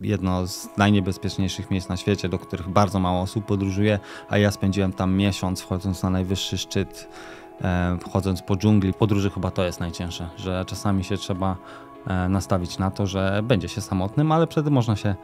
jedno z najniebezpieczniejszych miejsc na świecie, do których bardzo mało osób podróżuje, a ja spędziłem tam miesiąc wchodząc na najwyższy szczyt, e, wchodząc po dżungli. Podróży chyba to jest najcięższe, że czasami się trzeba e, nastawić na to, że będzie się samotnym, ale wtedy można się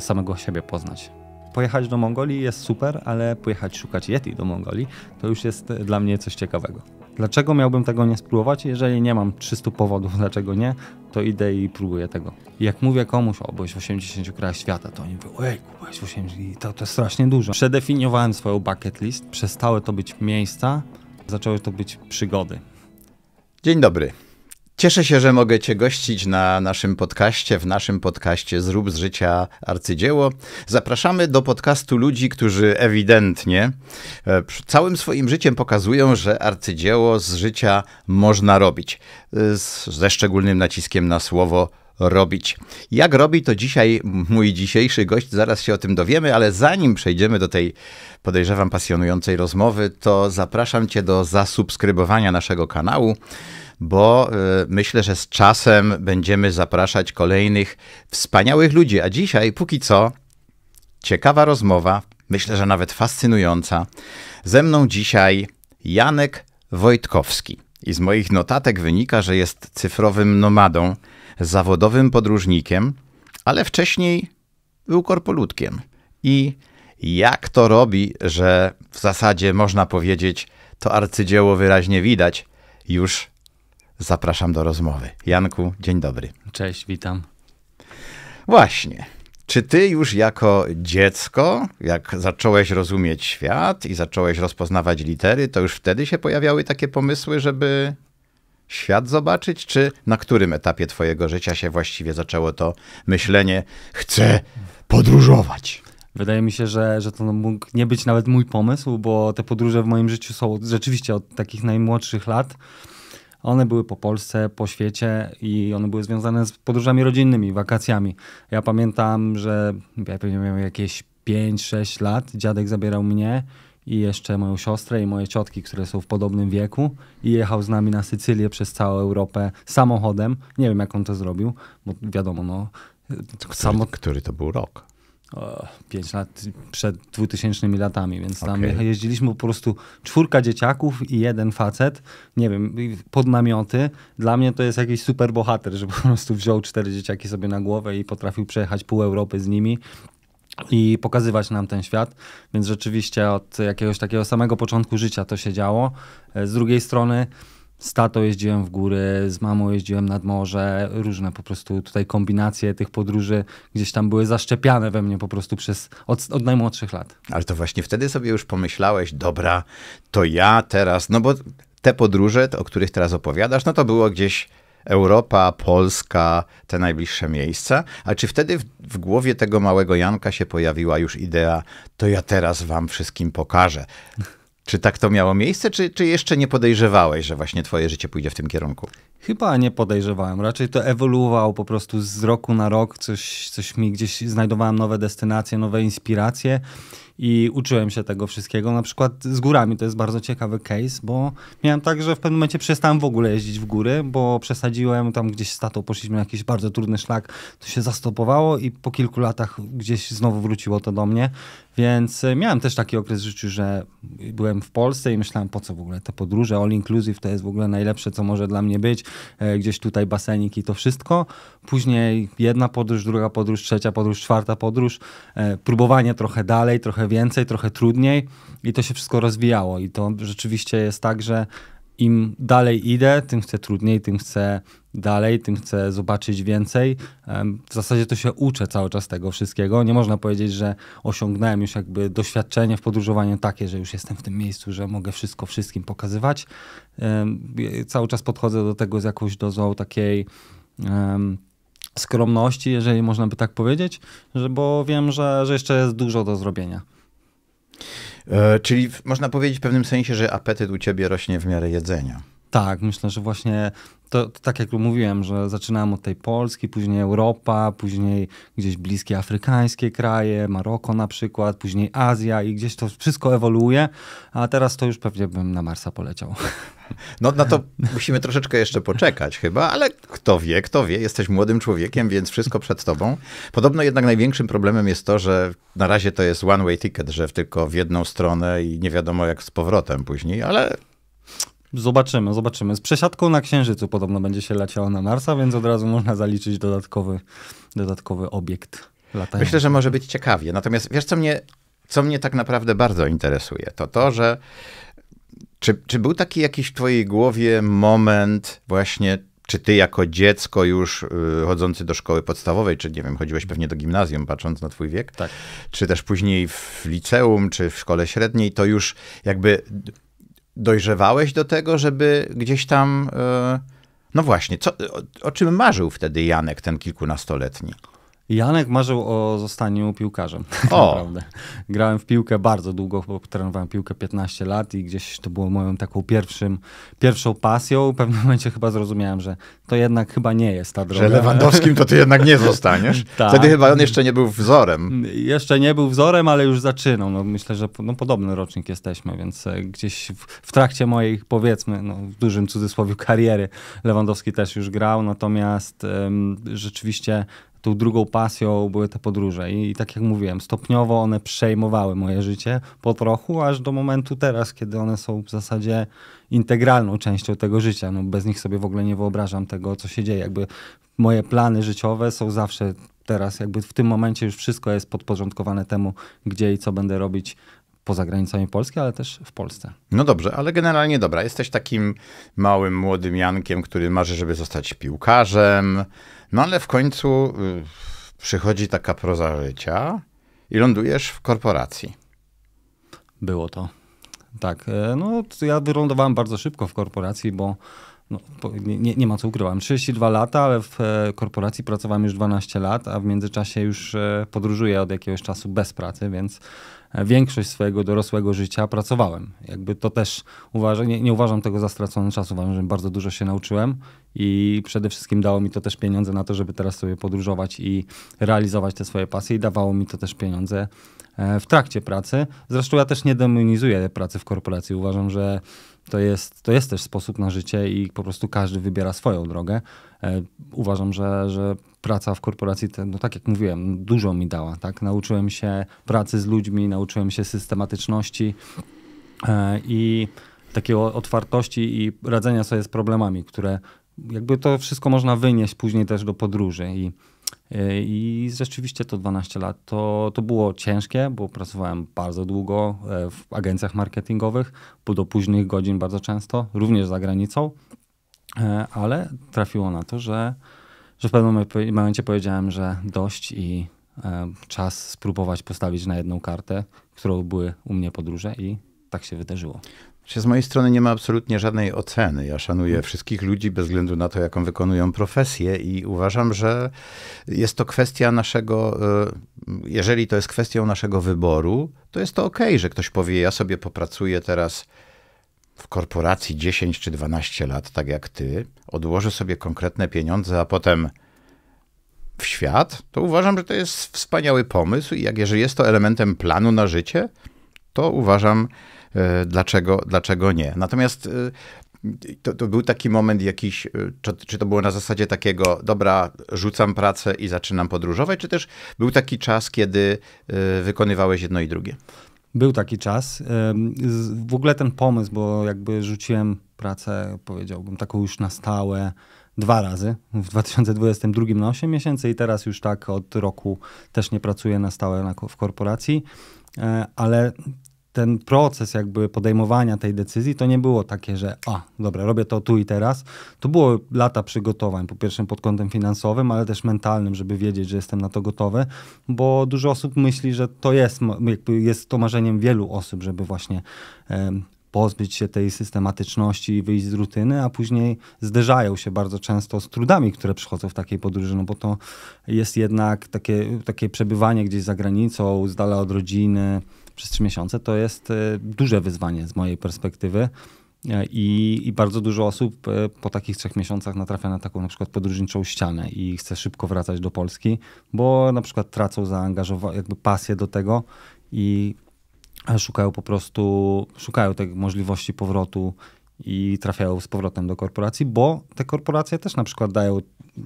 w samego siebie poznać. Pojechać do Mongolii jest super, ale pojechać szukać Yeti do Mongolii to już jest dla mnie coś ciekawego. Dlaczego miałbym tego nie spróbować? Jeżeli nie mam 300 powodów, dlaczego nie, to idę i próbuję tego. jak mówię komuś, o, byłeś w 80 krajach świata, to oni mówią, ej, byłeś w 80, to, to jest strasznie dużo. Przedefiniowałem swoją bucket list, przestały to być miejsca, zaczęły to być przygody. Dzień dobry. Cieszę się, że mogę Cię gościć na naszym podcaście, w naszym podcaście Zrób z życia arcydzieło. Zapraszamy do podcastu ludzi, którzy ewidentnie e, całym swoim życiem pokazują, że arcydzieło z życia można robić. E, ze szczególnym naciskiem na słowo robić. Jak robi to dzisiaj mój dzisiejszy gość, zaraz się o tym dowiemy, ale zanim przejdziemy do tej podejrzewam pasjonującej rozmowy, to zapraszam Cię do zasubskrybowania naszego kanału bo e, myślę, że z czasem będziemy zapraszać kolejnych wspaniałych ludzi. A dzisiaj, póki co, ciekawa rozmowa, myślę, że nawet fascynująca. Ze mną dzisiaj Janek Wojtkowski. I z moich notatek wynika, że jest cyfrowym nomadą, zawodowym podróżnikiem, ale wcześniej był korpolutkiem. I jak to robi, że w zasadzie można powiedzieć, to arcydzieło wyraźnie widać już Zapraszam do rozmowy. Janku, dzień dobry. Cześć, witam. Właśnie. Czy ty już jako dziecko, jak zacząłeś rozumieć świat i zacząłeś rozpoznawać litery, to już wtedy się pojawiały takie pomysły, żeby świat zobaczyć? Czy na którym etapie twojego życia się właściwie zaczęło to myślenie, chcę podróżować? Wydaje mi się, że, że to mógł nie być nawet mój pomysł, bo te podróże w moim życiu są rzeczywiście od takich najmłodszych lat. One były po Polsce, po świecie i one były związane z podróżami rodzinnymi, wakacjami. Ja pamiętam, że ja pewnie miałem jakieś 5-6 lat, dziadek zabierał mnie i jeszcze moją siostrę i moje ciotki, które są w podobnym wieku i jechał z nami na Sycylię przez całą Europę samochodem. Nie wiem, jak on to zrobił, bo wiadomo, no... Który, samo... który to był rok? pięć 5 lat przed 2000 latami, więc tam okay. jeździliśmy po prostu czwórka dzieciaków i jeden facet, nie wiem, pod namioty. Dla mnie to jest jakiś super bohater, że po prostu wziął cztery dzieciaki sobie na głowę i potrafił przejechać pół Europy z nimi i pokazywać nam ten świat. Więc rzeczywiście od jakiegoś takiego samego początku życia to się działo. E, z drugiej strony z tato jeździłem w góry, z mamą jeździłem nad morze, różne po prostu tutaj kombinacje tych podróży gdzieś tam były zaszczepiane we mnie po prostu przez od, od najmłodszych lat. Ale to właśnie wtedy sobie już pomyślałeś, dobra, to ja teraz, no bo te podróże, o których teraz opowiadasz, no to było gdzieś Europa, Polska, te najbliższe miejsca. A czy wtedy w, w, głowie tego małego Janka się pojawiła już idea, to ja teraz wam wszystkim pokażę? Czy tak to miało miejsce, czy, czy jeszcze nie podejrzewałeś, że właśnie twoje życie pójdzie w tym kierunku? Chyba nie podejrzewałem. Raczej to ewoluowało po prostu z roku na rok. Coś, coś mi gdzieś znajdowałem nowe destynacje, nowe inspiracje i uczyłem się tego wszystkiego. Na przykład z górami to jest bardzo ciekawy case, bo miałem tak, że w pewnym momencie przestałem w ogóle jeździć w góry, bo przesadziłem, tam gdzieś z tatą poszliśmy na jakiś bardzo trudny szlak, to się zastopowało i po kilku latach gdzieś znowu wróciło to do mnie. Więc e, miałem też taki okres w życiu, że byłem w Polsce i myślałem, po co w ogóle te podróże, all inclusive to jest w ogóle najlepsze, co może dla mnie być. E, gdzieś tutaj basenik i to wszystko. Później jedna podróż, druga podróż, trzecia podróż, czwarta podróż. E, próbowanie trochę dalej, trochę trochę więcej, trochę trudniej i to się wszystko rozwijało. I to rzeczywiście jest tak, że im dalej idę, tym chcę trudniej, tym chcę dalej, tym chcę zobaczyć więcej. W zasadzie to się uczę cały czas tego wszystkiego. Nie można powiedzieć, że osiągnąłem już jakby doświadczenie w podróżowaniu takie, że już jestem w tym miejscu, że mogę wszystko wszystkim pokazywać. Cały czas podchodzę do tego z jakąś dozą takiej skromności, jeżeli można by tak powiedzieć, że, bo wiem, że, że jeszcze jest dużo do zrobienia. E, czyli można powiedzieć w pewnym sensie, że apetyt u ciebie rośnie w miarę jedzenia. Tak, myślę, że właśnie to, to, tak jak mówiłem, że zaczynałem od tej Polski, później Europa, później gdzieś bliskie afrykańskie kraje, Maroko na przykład, później Azja i gdzieś to wszystko ewoluuje, a teraz to już pewnie bym na Marsa poleciał. No na to musimy troszeczkę jeszcze poczekać chyba, ale kto wie, kto wie, jesteś młodym człowiekiem, więc wszystko przed tobą. Podobno jednak największym problemem jest to, że na razie to jest one-way ticket, że tylko w jedną stronę i nie wiadomo jak z powrotem później, ale Zobaczymy, zobaczymy. Z przesiadką na Księżycu podobno będzie się leciało na Marsa, więc od razu można zaliczyć dodatkowy, dodatkowy obiekt latający. Myślę, że może być ciekawie. Natomiast wiesz, co mnie, co mnie tak naprawdę bardzo interesuje? To to, że czy, czy był taki jakiś w twojej głowie moment właśnie czy ty jako dziecko już y, chodzący do szkoły podstawowej, czy nie wiem, chodziłeś pewnie do gimnazjum, patrząc na twój wiek, tak. czy też później w liceum, czy w szkole średniej, to już jakby dojrzewałeś do tego, żeby gdzieś tam. E, no właśnie, co, o, o czym marzył wtedy Janek, ten kilkunastoletni? Janek marzył o zostaniu piłkarzem. O. Grałem w piłkę bardzo długo, bo trenowałem piłkę 15 lat i gdzieś to było moją taką pierwszym, pierwszą pasją. W pewnym momencie chyba zrozumiałem, że to jednak chyba nie jest ta droga. Że Lewandowskim to ty jednak nie zostaniesz. Ta. Wtedy chyba on jeszcze nie był wzorem. Jeszcze nie był wzorem, ale już zaczynał. No, myślę, że no, podobny rocznik jesteśmy, więc e, gdzieś w, w trakcie mojej, powiedzmy, no, w dużym cudzysłowie kariery Lewandowski też już grał, natomiast rzeczywiście tą drugą pasją były te podróże. I, I, tak jak mówiłem, stopniowo one przejmowały moje życie po trochu, aż do momentu teraz, kiedy one są w zasadzie integralną częścią tego życia. No, bez nich sobie w ogóle nie wyobrażam tego, co się dzieje. Jakby moje plany życiowe są zawsze teraz, jakby w tym momencie już wszystko jest podporządkowane temu, gdzie i co będę robić poza granicami Polski, ale też w Polsce. No dobrze, ale generalnie dobra. Jesteś takim małym, młodym Jankiem, który marzy, żeby zostać piłkarzem, no ale w końcu y, przychodzi taka proza życia i lądujesz w korporacji. Było to. Tak, e, no ja wylądowałem bardzo szybko w korporacji, bo no, nie, nie ma co ukrywam. 32 lata, ale w e, korporacji pracowałem już 12 lat, a w międzyczasie już e, podróżuję od jakiegoś czasu bez pracy, więc większość swojego dorosłego życia pracowałem. Jakby to też uważam, nie, nie uważam tego za stracony czas, uważam, że bardzo dużo się nauczyłem i przede wszystkim dało mi to też pieniądze na to, żeby teraz sobie podróżować i realizować te swoje pasje i dawało mi to też pieniądze e, w trakcie pracy. Zresztą ja też nie demonizuję pracy w korporacji. Uważam, że to jest, to jest też sposób na życie i po prostu każdy wybiera swoją drogę. E, uważam, że, że praca w korporacji, no tak jak mówiłem, dużo mi dała. Tak? Nauczyłem się pracy z ludźmi, nauczyłem się systematyczności e, i takiej otwartości i radzenia sobie z problemami, które jakby to wszystko można wynieść później też do podróży. I, e, i rzeczywiście to 12 lat to, to było ciężkie, bo pracowałem bardzo długo w agencjach marketingowych, do późnych godzin bardzo często, również za granicą. E, ale trafiło na to, że, że w pewnym momencie powiedziałem, że dość i e, czas spróbować postawić na jedną kartę, którą były u mnie podróże i tak się wydarzyło. Z mojej strony nie ma absolutnie żadnej oceny. Ja szanuję hmm. wszystkich ludzi bez względu na to, jaką wykonują profesję, i uważam, że jest to kwestia naszego, e, jeżeli to jest kwestią naszego wyboru, to jest to ok, że ktoś powie: Ja sobie popracuję teraz w korporacji 10 czy 12 lat, tak jak ty, odłoży sobie konkretne pieniądze, a potem w świat, to uważam, że to jest wspaniały pomysł i jak jeżeli jest to elementem planu na życie, to uważam, e, dlaczego, dlaczego nie. Natomiast e, to, to, był taki moment jakiś, e, czy, czy, to było na zasadzie takiego, dobra, rzucam pracę i zaczynam podróżować, czy też był taki czas, kiedy wykonywałeś jedno i drugie? Był taki czas. W ogóle ten pomysł, bo jakby rzuciłem pracę, powiedziałbym, taką już na stałe dwa razy. W 2022 na 8 miesięcy i teraz już tak od roku też nie pracuję na stałe w korporacji. E, ale ten proces jakby podejmowania tej decyzji, to nie było takie, że a, dobra, robię to tu i teraz. To było lata przygotowań, po pierwsze pod kątem finansowym, ale też mentalnym, żeby wiedzieć, że jestem na to gotowy, bo dużo osób myśli, że to jest, jest to marzeniem wielu osób, żeby właśnie um, pozbyć się tej systematyczności i wyjść z rutyny, a później zderzają się bardzo często z trudami, które przychodzą w takiej podróży, no bo to jest jednak takie, takie przebywanie gdzieś za granicą, z dala od rodziny, przez trzy miesiące, to jest e, duże wyzwanie z mojej perspektywy. E, I, I, bardzo dużo osób e, po takich trzech miesiącach natrafia na taką na przykład podróżniczą ścianę i chce szybko wracać do Polski, bo na przykład tracą zaangażowanie, jakby pasję do tego i szukają po prostu, szukają tej możliwości powrotu i trafiają z powrotem do korporacji, bo te korporacje też na przykład dają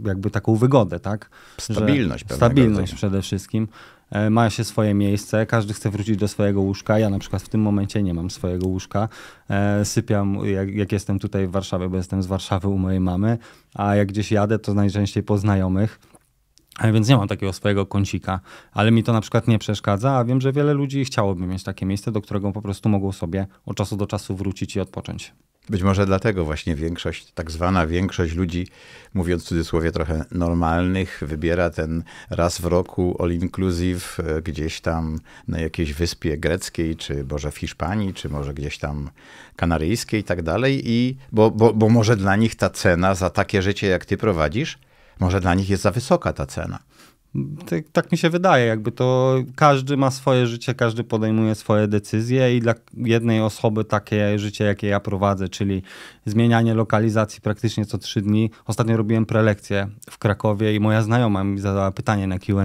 jakby taką wygodę, tak? Stabilność. stabilność rodzaju. przede wszystkim, E, ma się swoje miejsce, każdy chce wrócić do swojego łóżka. Ja na przykład w tym momencie nie mam swojego łóżka. E, sypiam, jak, jak jestem tutaj w Warszawie, bo jestem z Warszawy u mojej mamy, a jak gdzieś jadę, to najczęściej po znajomych. E, więc nie mam takiego swojego kącika, ale mi to na przykład nie przeszkadza, a wiem, że wiele ludzi chciałoby mieć takie miejsce, do którego po prostu mogą sobie od czasu do czasu wrócić i odpocząć. Być może dlatego właśnie większość, tak zwana większość ludzi, mówiąc w cudzysłowie trochę normalnych, wybiera ten raz w roku all inclusive e, gdzieś tam na jakiejś wyspie greckiej, czy może w Hiszpanii, czy może gdzieś tam kanaryjskiej i tak dalej. I, bo, bo, bo może dla nich ta cena za takie życie, jak ty prowadzisz, może dla nich jest za wysoka ta cena. Tak, tak, mi się wydaje, jakby to każdy ma swoje życie, każdy podejmuje swoje decyzje i dla jednej osoby takie życie, jakie ja prowadzę, czyli zmienianie lokalizacji praktycznie co trzy dni. Ostatnio robiłem prelekcję w Krakowie i moja znajoma mi zadała pytanie na QA: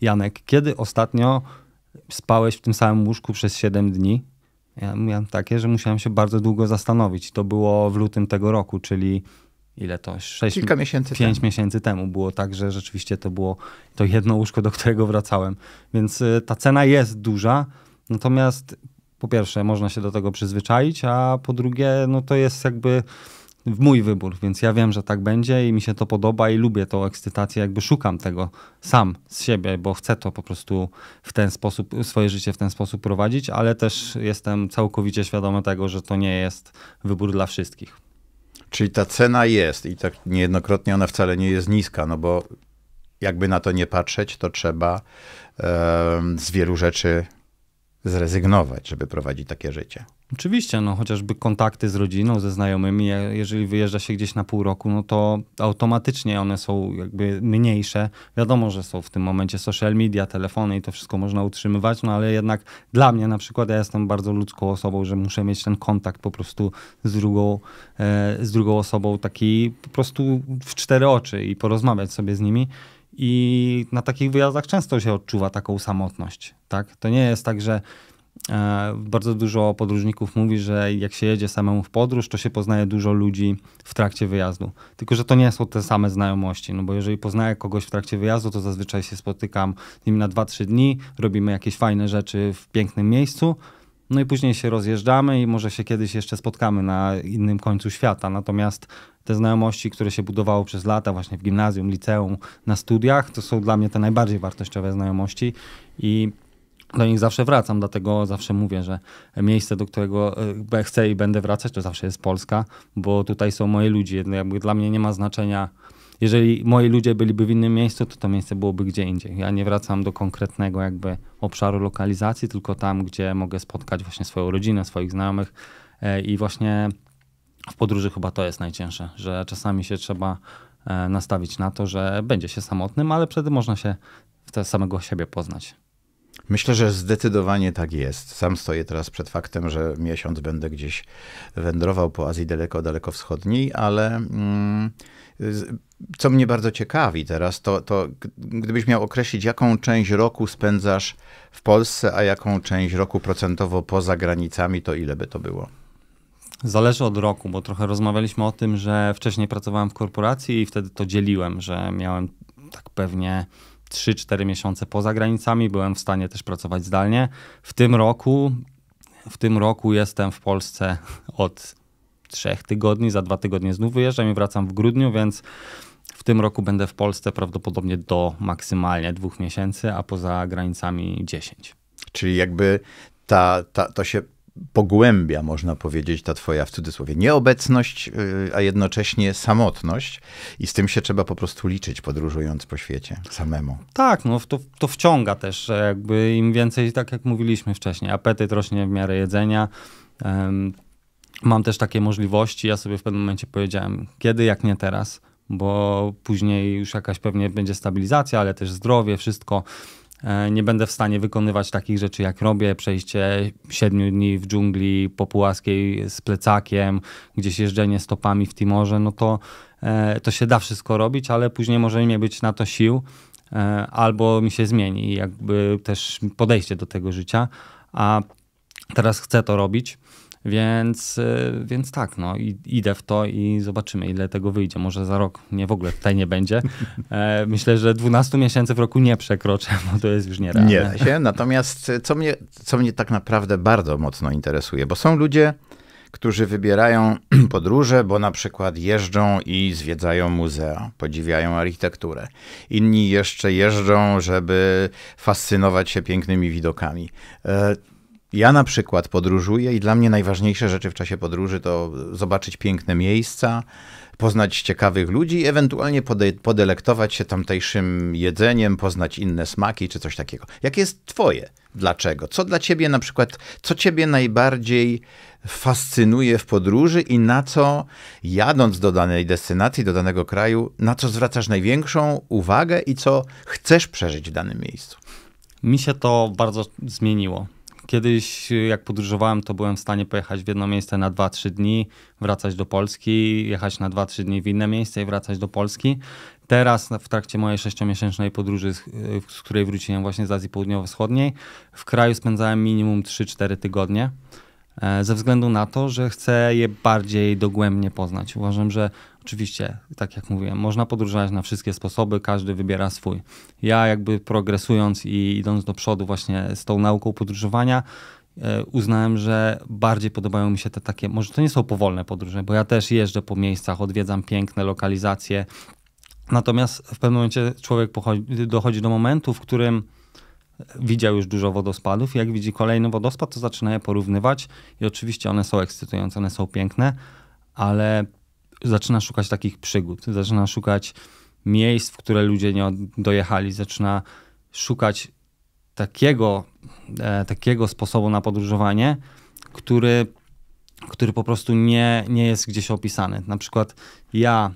Janek, kiedy ostatnio spałeś w tym samym łóżku przez 7 dni? Ja miałem takie, że musiałem się bardzo długo zastanowić. To było w lutym tego roku, czyli ile to? Sześć, Kilka miesięcy pięć temu. miesięcy temu było tak, że rzeczywiście to było to jedno łóżko, do którego wracałem. Więc y, ta cena jest duża, natomiast po pierwsze można się do tego przyzwyczaić, a po drugie no to jest jakby mój wybór, więc ja wiem, że tak będzie i mi się to podoba i lubię tą ekscytację, jakby szukam tego sam z siebie, bo chcę to po prostu w ten sposób, swoje życie w ten sposób prowadzić, ale też jestem całkowicie świadomy tego, że to nie jest wybór dla wszystkich. Czyli ta cena jest i tak niejednokrotnie ona wcale nie jest niska, no bo jakby na to nie patrzeć, to trzeba z wielu rzeczy zrezygnować, żeby prowadzić takie życie. Oczywiście, no chociażby kontakty z rodziną, ze znajomymi, jeżeli wyjeżdża się gdzieś na pół roku, no to automatycznie one są jakby mniejsze. Wiadomo, że są w tym momencie social media, telefony i to wszystko można utrzymywać, no ale jednak dla mnie na przykład, ja jestem bardzo ludzką osobą, że muszę mieć ten kontakt po prostu z drugą, e, z drugą osobą taki po prostu w cztery oczy i porozmawiać sobie z nimi i na takich wyjazdach często się odczuwa taką samotność. Tak? To nie jest tak, że e, bardzo dużo podróżników mówi, że jak się jedzie samemu w podróż, to się poznaje dużo ludzi w trakcie wyjazdu. Tylko, że to nie są te same znajomości, no bo jeżeli poznaję kogoś w trakcie wyjazdu, to zazwyczaj się spotykam z nim na 2-3 dni, robimy jakieś fajne rzeczy w pięknym miejscu, no i później się rozjeżdżamy i może się kiedyś jeszcze spotkamy na innym końcu świata. Natomiast te znajomości, które się budowały przez lata właśnie w gimnazjum, liceum, na studiach, to są dla mnie te najbardziej wartościowe znajomości i do nich zawsze wracam, dlatego zawsze mówię, że miejsce, do którego e, chcę i będę wracać, to zawsze jest Polska, bo tutaj są moi ludzie. Jakby dla mnie nie ma znaczenia jeżeli moi ludzie byliby w innym miejscu, to to miejsce byłoby gdzie indziej. Ja nie wracam do konkretnego jakby obszaru lokalizacji, tylko tam, gdzie mogę spotkać właśnie swoją rodzinę, swoich znajomych e, i właśnie w podróży chyba to jest najcięższe, że czasami się trzeba e, nastawić na to, że będzie się samotnym, ale wtedy można się w samego siebie poznać. Myślę, że zdecydowanie tak jest. Sam stoję teraz przed faktem, że miesiąc będę gdzieś wędrował po Azji daleko, daleko wschodniej, ale mm, co mnie bardzo ciekawi teraz, to, to gdybyś miał określić, jaką część roku spędzasz w Polsce, a jaką część roku procentowo poza granicami, to ile by to było? Zależy od roku, bo trochę rozmawialiśmy o tym, że wcześniej pracowałem w korporacji i wtedy to dzieliłem, że miałem tak pewnie 3-4 miesiące poza granicami, byłem w stanie też pracować zdalnie. W tym roku, w tym roku jestem w Polsce od trzech tygodni, za dwa tygodnie znów wyjeżdżam i wracam w grudniu, więc w tym roku będę w Polsce prawdopodobnie do maksymalnie dwóch miesięcy, a poza granicami 10. Czyli jakby ta, ta, to się pogłębia, można powiedzieć, ta twoja w cudzysłowie nieobecność, y, a jednocześnie samotność. I z tym się trzeba po prostu liczyć, podróżując po świecie samemu. Tak, no to, to wciąga też, jakby im więcej, tak jak mówiliśmy wcześniej, apetyt rośnie w miarę jedzenia. Mam też takie możliwości. Ja sobie w pewnym momencie powiedziałem, kiedy, jak nie teraz, bo później już jakaś pewnie będzie stabilizacja, ale też zdrowie, wszystko. E, nie będę w stanie wykonywać takich rzeczy, jak robię. Przejście 7 dni w dżungli popułaskiej z plecakiem, gdzieś jeżdżenie stopami w Timorze, no to, e, to się da wszystko robić, ale później może nie być na to sił, e, albo mi się zmieni jakby też podejście do tego życia. A teraz chcę to robić. Więc, y, więc tak, no, idę w to i zobaczymy, ile tego wyjdzie. Może za rok nie w ogóle tutaj nie będzie. E, myślę, że 12 miesięcy w roku nie przekroczę, bo to jest już nierealne. Nie da się. Natomiast y, co mnie, co mnie tak naprawdę bardzo mocno interesuje, bo są ludzie, którzy wybierają podróże, bo na przykład jeżdżą i zwiedzają muzea, podziwiają architekturę. Inni jeszcze jeżdżą, żeby fascynować się pięknymi widokami. E, ja na przykład podróżuję i dla mnie najważniejsze rzeczy w czasie podróży to zobaczyć piękne miejsca, poznać ciekawych ludzi i ewentualnie pode podelektować się tamtejszym jedzeniem, poznać inne smaki czy coś takiego. Jakie jest twoje? Dlaczego? Co dla ciebie na przykład, co ciebie najbardziej fascynuje w podróży i na co jadąc do danej destynacji, do danego kraju, na co zwracasz największą uwagę i co chcesz przeżyć w danym miejscu? Mi się to bardzo zmieniło. Kiedyś, y, jak podróżowałem, to byłem w stanie pojechać w jedno miejsce na 2-3 dni, wracać do Polski, jechać na 2-3 dni w inne miejsce i wracać do Polski. Teraz, w trakcie mojej sześciomiesięcznej podróży, z której wróciłem właśnie z Azji Południowo-Wschodniej, w kraju spędzałem minimum 3-4 tygodnie e, ze względu na to, że chcę je bardziej dogłębnie poznać. Uważam, że Oczywiście, tak jak mówiłem, można podróżować na wszystkie sposoby, każdy wybiera swój. Ja jakby progresując i idąc do przodu właśnie z tą nauką podróżowania, e, uznałem, że bardziej podobają mi się te takie, może to nie są powolne podróże, bo ja też jeżdżę po miejscach, odwiedzam piękne lokalizacje. Natomiast w pewnym momencie człowiek pochodzi, dochodzi do momentu, w którym widział już dużo wodospadów. i Jak widzi kolejny wodospad, to zaczyna je porównywać i oczywiście one są ekscytujące, one są piękne, ale zaczyna szukać takich przygód, zaczyna szukać miejsc, w które ludzie nie dojechali, zaczyna szukać takiego, e, takiego sposobu na podróżowanie, który, który po prostu nie, nie jest gdzieś opisany. Na przykład ja,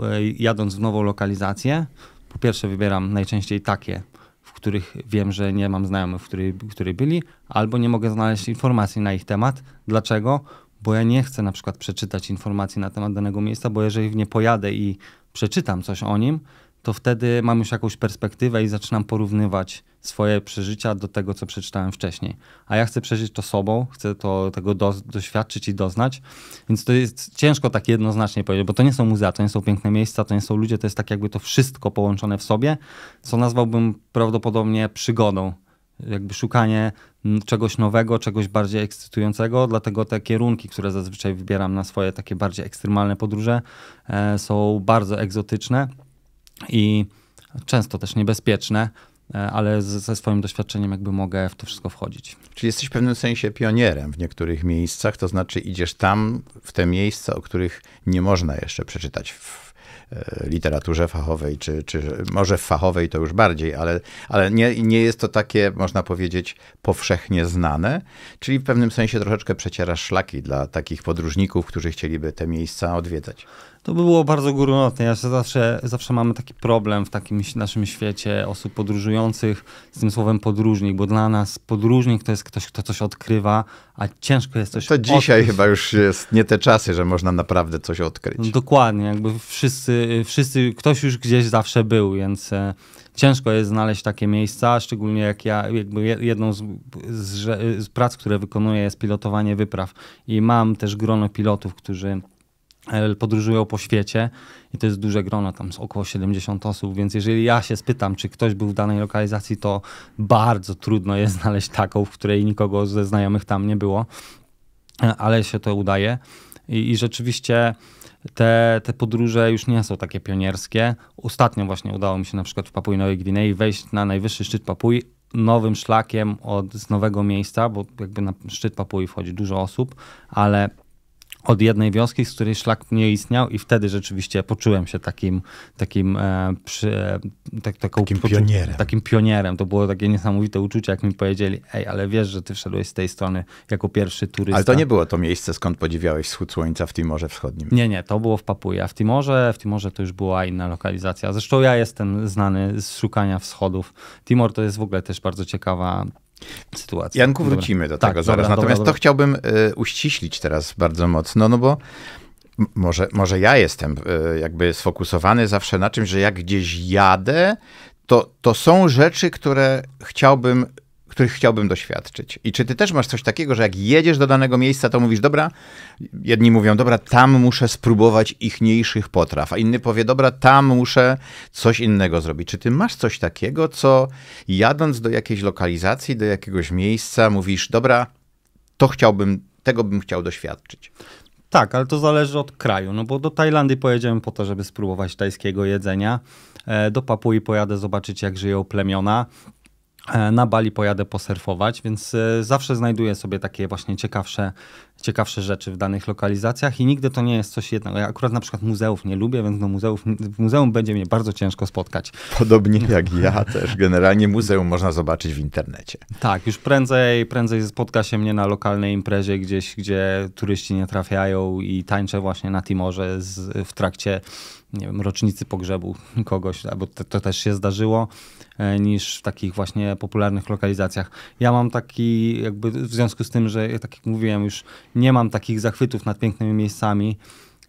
e, jadąc w nową lokalizację, po pierwsze wybieram najczęściej takie, w których wiem, że nie mam znajomych, w których, w których byli, albo nie mogę znaleźć informacji na ich temat. Dlaczego? bo ja nie chcę na przykład przeczytać informacji na temat danego miejsca, bo jeżeli w nie pojadę i przeczytam coś o nim, to wtedy mam już jakąś perspektywę i zaczynam porównywać swoje przeżycia do tego, co przeczytałem wcześniej. A ja chcę przeżyć to sobą, chcę to, tego do, doświadczyć i doznać, więc to jest ciężko tak jednoznacznie powiedzieć, bo to nie są muzea, to nie są piękne miejsca, to nie są ludzie, to jest tak jakby to wszystko połączone w sobie, co nazwałbym prawdopodobnie przygodą jakby szukanie czegoś nowego, czegoś bardziej ekscytującego, dlatego te kierunki, które zazwyczaj wybieram na swoje takie bardziej ekstremalne podróże, e, są bardzo egzotyczne i często też niebezpieczne, e, ale ze swoim doświadczeniem jakby mogę w to wszystko wchodzić. Czyli jesteś w pewnym sensie pionierem w niektórych miejscach, to znaczy idziesz tam, w te miejsca, o których nie można jeszcze przeczytać w E, literaturze fachowej, czy, czy może w fachowej to już bardziej, ale, ale nie, nie jest to takie, można powiedzieć, powszechnie znane, czyli w pewnym sensie troszeczkę przeciera szlaki dla takich podróżników, którzy chcieliby te miejsca odwiedzać. To było bardzo górnotne. Ja zawsze, zawsze mamy taki problem w takim naszym świecie osób podróżujących z tym słowem podróżnik, bo dla nas podróżnik to jest ktoś, kto coś odkrywa, a ciężko jest coś To dzisiaj odkryć. chyba już jest nie te czasy, że można naprawdę coś odkryć. No dokładnie, jakby wszyscy, wszyscy ktoś już gdzieś zawsze był, więc e, ciężko jest znaleźć takie miejsca, szczególnie jak ja, jakby jedną z, z, z prac, które wykonuję jest pilotowanie wypraw i mam też grono pilotów, którzy podróżują po świecie i to jest duże grono, tam z około 70 osób, więc jeżeli ja się spytam, czy ktoś był w danej lokalizacji, to bardzo trudno jest znaleźć taką, w której nikogo ze znajomych tam nie było, e, ale się to udaje i, i rzeczywiście te, te podróże już nie są takie pionierskie. Ostatnio właśnie udało mi się na przykład w Papui Nowej Gwinei wejść na najwyższy szczyt Papui nowym szlakiem od, z nowego miejsca, bo jakby na szczyt Papui wchodzi dużo osób, ale od jednej wioski, z której szlak nie istniał i wtedy rzeczywiście poczułem się takim, takim, e, przy, e, tak, taką, takim poczu, pionierem. Takim pionierem. To było takie niesamowite uczucie, jak mi powiedzieli, ej, ale wiesz, że ty wszedłeś z tej strony jako pierwszy turysta. Ale to nie było to miejsce, skąd podziwiałeś wschód słońca w Timorze Wschodnim. Nie, nie, to było w Papui, a w Timorze, w Timorze to już była inna lokalizacja. Zresztą ja jestem znany z szukania wschodów. Timor to jest w ogóle też bardzo ciekawa sytuacji. Janku, wrócimy dobra. do tak, tego tak, zaraz. Dobra, Natomiast dobra, to chciałbym y, uściślić teraz bardzo mocno, no bo może, może ja jestem y, jakby sfokusowany zawsze na czymś, że jak gdzieś jadę, to, to są rzeczy, które chciałbym których chciałbym doświadczyć. I czy ty też masz coś takiego, że jak jedziesz do danego miejsca, to mówisz, dobra, jedni mówią, dobra, tam muszę spróbować ichniejszych potraw, a inny powie, dobra, tam muszę coś innego zrobić. Czy ty masz coś takiego, co jadąc do jakiejś lokalizacji, do jakiegoś miejsca, mówisz, dobra, to chciałbym, tego bym chciał doświadczyć? Tak, ale to zależy od kraju, no bo do Tajlandii pojedziemy po to, żeby spróbować tajskiego jedzenia. E, do Papui pojadę zobaczyć, jak żyją plemiona. E, na Bali pojadę posurfować, więc e, zawsze znajduję sobie takie właśnie ciekawsze ciekawsze rzeczy w danych lokalizacjach i nigdy to nie jest coś jednego. Ja akurat na przykład muzeów nie lubię, więc do muzeów, w muzeum będzie mnie bardzo ciężko spotkać. Podobnie jak ja też. Generalnie muzeum można zobaczyć w internecie. Tak, już prędzej, prędzej spotka się mnie na lokalnej imprezie gdzieś, gdzie turyści nie trafiają i tańczę właśnie na Timorze z, w trakcie nie wiem, rocznicy pogrzebu kogoś, albo to, to, też się zdarzyło, e, niż w takich właśnie popularnych lokalizacjach. Ja mam taki, jakby w związku z tym, że tak jak mówiłem, już nie mam takich zachwytów nad pięknymi miejscami,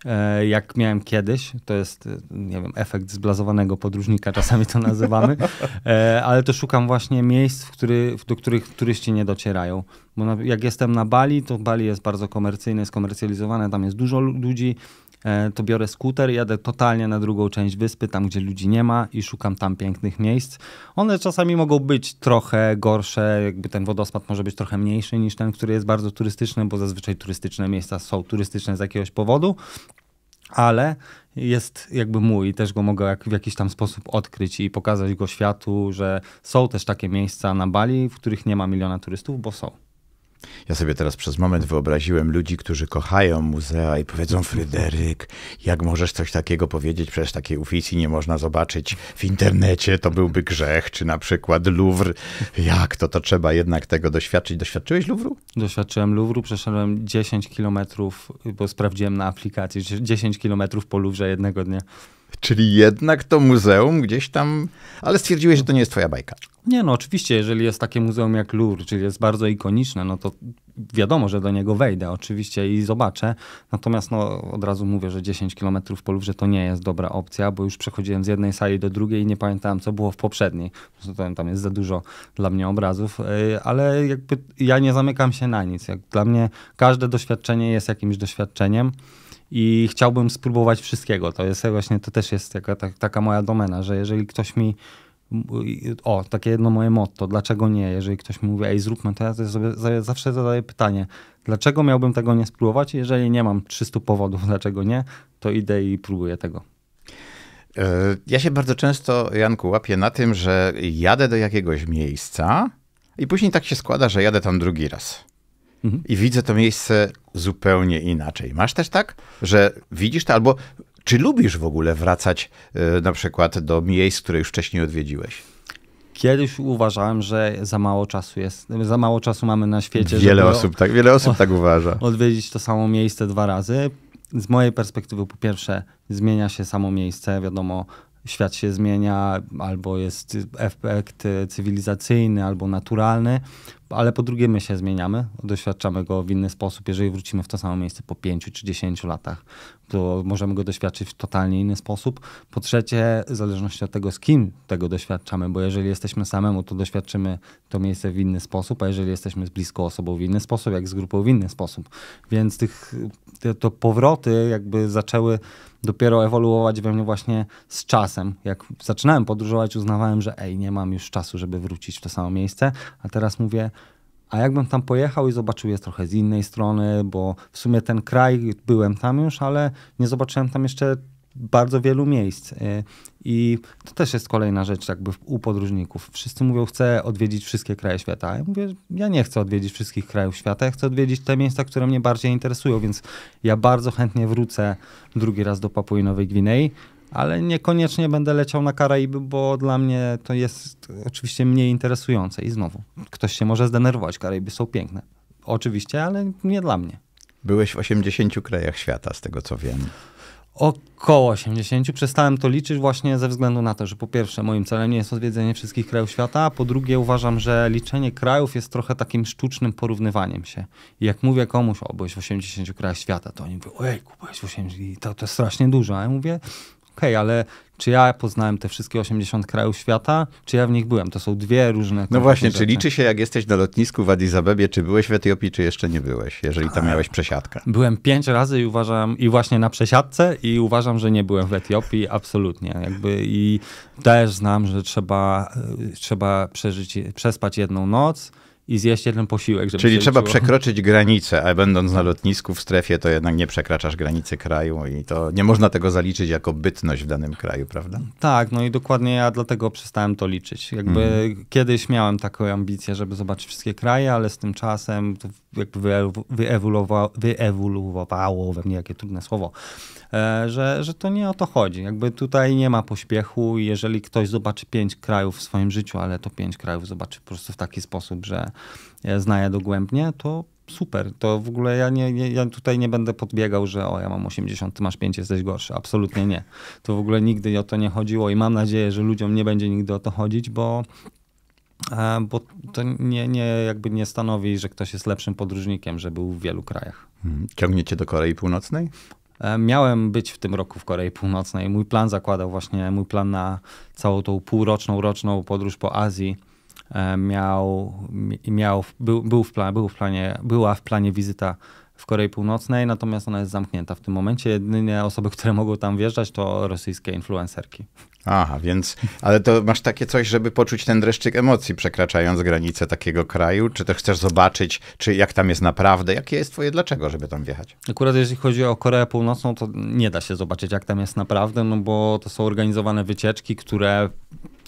e, jak miałem kiedyś. To jest, e, nie wiem, efekt zblazowanego podróżnika, czasami to nazywamy, e, ale to szukam właśnie miejsc, w który, do których turyści nie docierają. Bo jak jestem na Bali, to Bali jest bardzo komercyjne, skomercjalizowane, tam jest dużo ludzi, E, to biorę skuter, jadę totalnie na drugą część wyspy, tam gdzie ludzi nie ma i szukam tam pięknych miejsc. One czasami mogą być trochę gorsze, jakby ten wodospad może być trochę mniejszy niż ten, który jest bardzo turystyczny, bo zazwyczaj turystyczne miejsca są turystyczne z jakiegoś powodu. Ale jest jakby mój i też go mogę jak, w jakiś tam sposób odkryć i pokazać go światu, że są też takie miejsca na Bali, w których nie ma miliona turystów, bo są. Ja sobie teraz przez moment wyobraziłem ludzi, którzy kochają muzea i powiedzą: Fryderyk, jak możesz coś takiego powiedzieć? Przecież takiej uficji nie można zobaczyć w internecie, to byłby grzech. Czy na przykład Louvre, jak to, to trzeba jednak tego doświadczyć. Doświadczyłeś Louvru? Doświadczyłem Louvru, przeszedłem 10 kilometrów, bo sprawdziłem na aplikacji, 10 kilometrów po Louvre jednego dnia. Czyli jednak to muzeum gdzieś tam, ale stwierdziłeś, że to nie jest twoja bajka. Nie, no oczywiście, jeżeli jest takie muzeum jak Louvre, czyli jest bardzo ikoniczne, no to wiadomo, że do niego wejdę oczywiście i zobaczę. Natomiast no, od razu mówię, że 10 km po Louvre to nie jest dobra opcja, bo już przechodziłem z jednej sali do drugiej i nie pamiętałem, co było w poprzedniej. Zresztą tam jest za dużo dla mnie obrazów, y, ale jakby ja nie zamykam się na nic. Jak dla mnie każde doświadczenie jest jakimś doświadczeniem i chciałbym spróbować wszystkiego. To jest właśnie, to też jest taka, tak- taka moja domena, że jeżeli ktoś mi o, takie jedno moje motto, dlaczego nie? Jeżeli ktoś mi mówi, ej, zróbmy to ja sobie zawsze zadaję pytanie, dlaczego miałbym tego nie spróbować? Jeżeli nie mam 300 powodów, dlaczego nie, to idę i próbuję tego. E, ja się bardzo często, Janku, łapię na tym, że jadę do jakiegoś miejsca i później tak się składa, że jadę tam drugi raz. Mhm. I widzę to miejsce zupełnie inaczej. Masz też tak, że widzisz to albo czy lubisz w ogóle wracać e, na przykład do miejsc, które już wcześniej odwiedziłeś? Kiedyś uważałem, że za mało czasu jest, za mało czasu mamy na świecie. Wiele osób, tak, wiele osób tak uważa. Odwiedzić to samo miejsce dwa razy. Z mojej perspektywy, po pierwsze, zmienia się samo miejsce. Wiadomo, świat się zmienia, albo jest efekt cywilizacyjny, albo naturalny, ale po drugie my się zmieniamy, doświadczamy go w inny sposób. Jeżeli wrócimy w to samo miejsce po 5 czy 10 latach, to możemy go doświadczyć w totalnie inny sposób. Po trzecie, w zależności od tego, z kim tego doświadczamy, bo jeżeli jesteśmy samemu, to doświadczymy to miejsce w inny sposób, a jeżeli jesteśmy z bliską osobą w inny sposób, jak z grupą w inny sposób. Więc tych te, to powroty jakby zaczęły dopiero ewoluować we mnie właśnie z czasem. Jak zaczynałem podróżować, uznawałem, że ej, nie mam już czasu, żeby wrócić w to samo miejsce, a teraz mówię, a jakbym tam pojechał i zobaczył jest trochę z innej strony, bo w sumie ten kraj, byłem tam już, ale nie zobaczyłem tam jeszcze bardzo wielu miejsc. Y, I to też jest kolejna rzecz tak jakby u podróżników. Wszyscy mówią, chcę odwiedzić wszystkie kraje świata. Ja mówię, ja nie chcę odwiedzić wszystkich krajów świata, ja chcę odwiedzić te miejsca, które mnie bardziej interesują, więc ja bardzo chętnie wrócę drugi raz do Papui Nowej Gwinei, ale niekoniecznie będę leciał na Karaiby, bo dla mnie to jest oczywiście mniej interesujące. I znowu, ktoś się może zdenerwować, Karaiby są piękne. Oczywiście, ale nie dla mnie. Byłeś w 80 krajach świata, z tego co wiem. Około 80. Przestałem to liczyć właśnie ze względu na to, że po pierwsze moim celem nie jest odwiedzenie wszystkich krajów świata, a po drugie uważam, że liczenie krajów jest trochę takim sztucznym porównywaniem się. I jak mówię komuś, o byłeś w 80 krajach świata, to oni mówią, ojejku, byłeś w 80, to, to jest strasznie dużo. A ja mówię, okej, okay, ale czy ja poznałem te wszystkie 80 krajów świata, czy ja w nich byłem? To są dwie różne No właśnie, rzeczy. czy liczy się, jak jesteś na lotnisku w Addis Abebie, czy byłeś w Etiopii, czy jeszcze nie byłeś, jeżeli tam miałeś przesiadkę? Byłem pięć razy i uważam, i właśnie na przesiadce, i uważam, że nie byłem w Etiopii, absolutnie. Jakby I też znam, że trzeba, e, trzeba przeżyć, przespać jedną noc, i zjeść jeden posiłek. Żeby Czyli trzeba liczyło. przekroczyć granicę, a będąc na lotnisku w strefie, to jednak nie przekraczasz granicy kraju i to nie można tego zaliczyć jako bytność w danym kraju, prawda? Tak, no i dokładnie ja dlatego przestałem to liczyć. Jakby mm. kiedyś miałem taką ambicję, żeby zobaczyć wszystkie kraje, ale z tym czasem to jakby wyewoluowało, wyewoluowało we mnie, jakie trudne słowo, E, że, że to nie o to chodzi. Jakby tutaj nie ma pośpiechu. Jeżeli ktoś zobaczy pięć krajów w swoim życiu, ale to pięć krajów zobaczy po prostu w taki sposób, że e, zna je dogłębnie, to super. To w ogóle ja, nie, nie, ja tutaj nie będę podbiegał, że o, ja mam 80, ty masz 5, jesteś gorszy. Absolutnie nie. To w ogóle nigdy o to nie chodziło i mam nadzieję, że ludziom nie będzie nigdy o to chodzić, bo e, bo to nie, nie, jakby nie stanowi, że ktoś jest lepszym podróżnikiem, że był w wielu krajach. Hmm. Ciągniecie do Korei Północnej? E, miałem być w tym roku w Korei Północnej. Mój plan zakładał właśnie, mój plan na całą tą półroczną, roczną podróż po Azji e, miał, miał był, był, w plan, był w planie, była w planie wizyta Korei Północnej, natomiast ona jest zamknięta w tym momencie. Jedynie osoby, które mogą tam wjeżdżać, to rosyjskie influencerki. Aha, więc, ale to masz takie coś, żeby poczuć ten dreszczyk emocji, przekraczając granice takiego kraju? Czy też chcesz zobaczyć, czy jak tam jest naprawdę? Jakie jest twoje dlaczego, żeby tam wjechać? Akurat jeśli chodzi o Koreę Północną, to nie da się zobaczyć, jak tam jest naprawdę, no bo to są organizowane wycieczki, które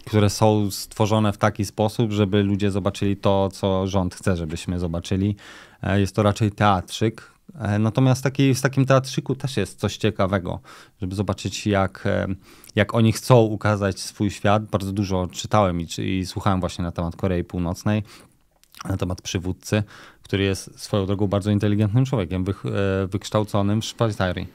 które są stworzone w taki sposób, żeby ludzie zobaczyli to, co rząd chce, żebyśmy zobaczyli, E, jest to raczej teatrzyk. E, natomiast taki, w takim teatrzyku też jest coś ciekawego, żeby zobaczyć, jak, e, jak oni chcą ukazać swój świat. Bardzo dużo czytałem i, i słuchałem właśnie na temat Korei Północnej, na temat przywódcy, który jest swoją drogą bardzo inteligentnym człowiekiem, wykształconym w szwajcarii.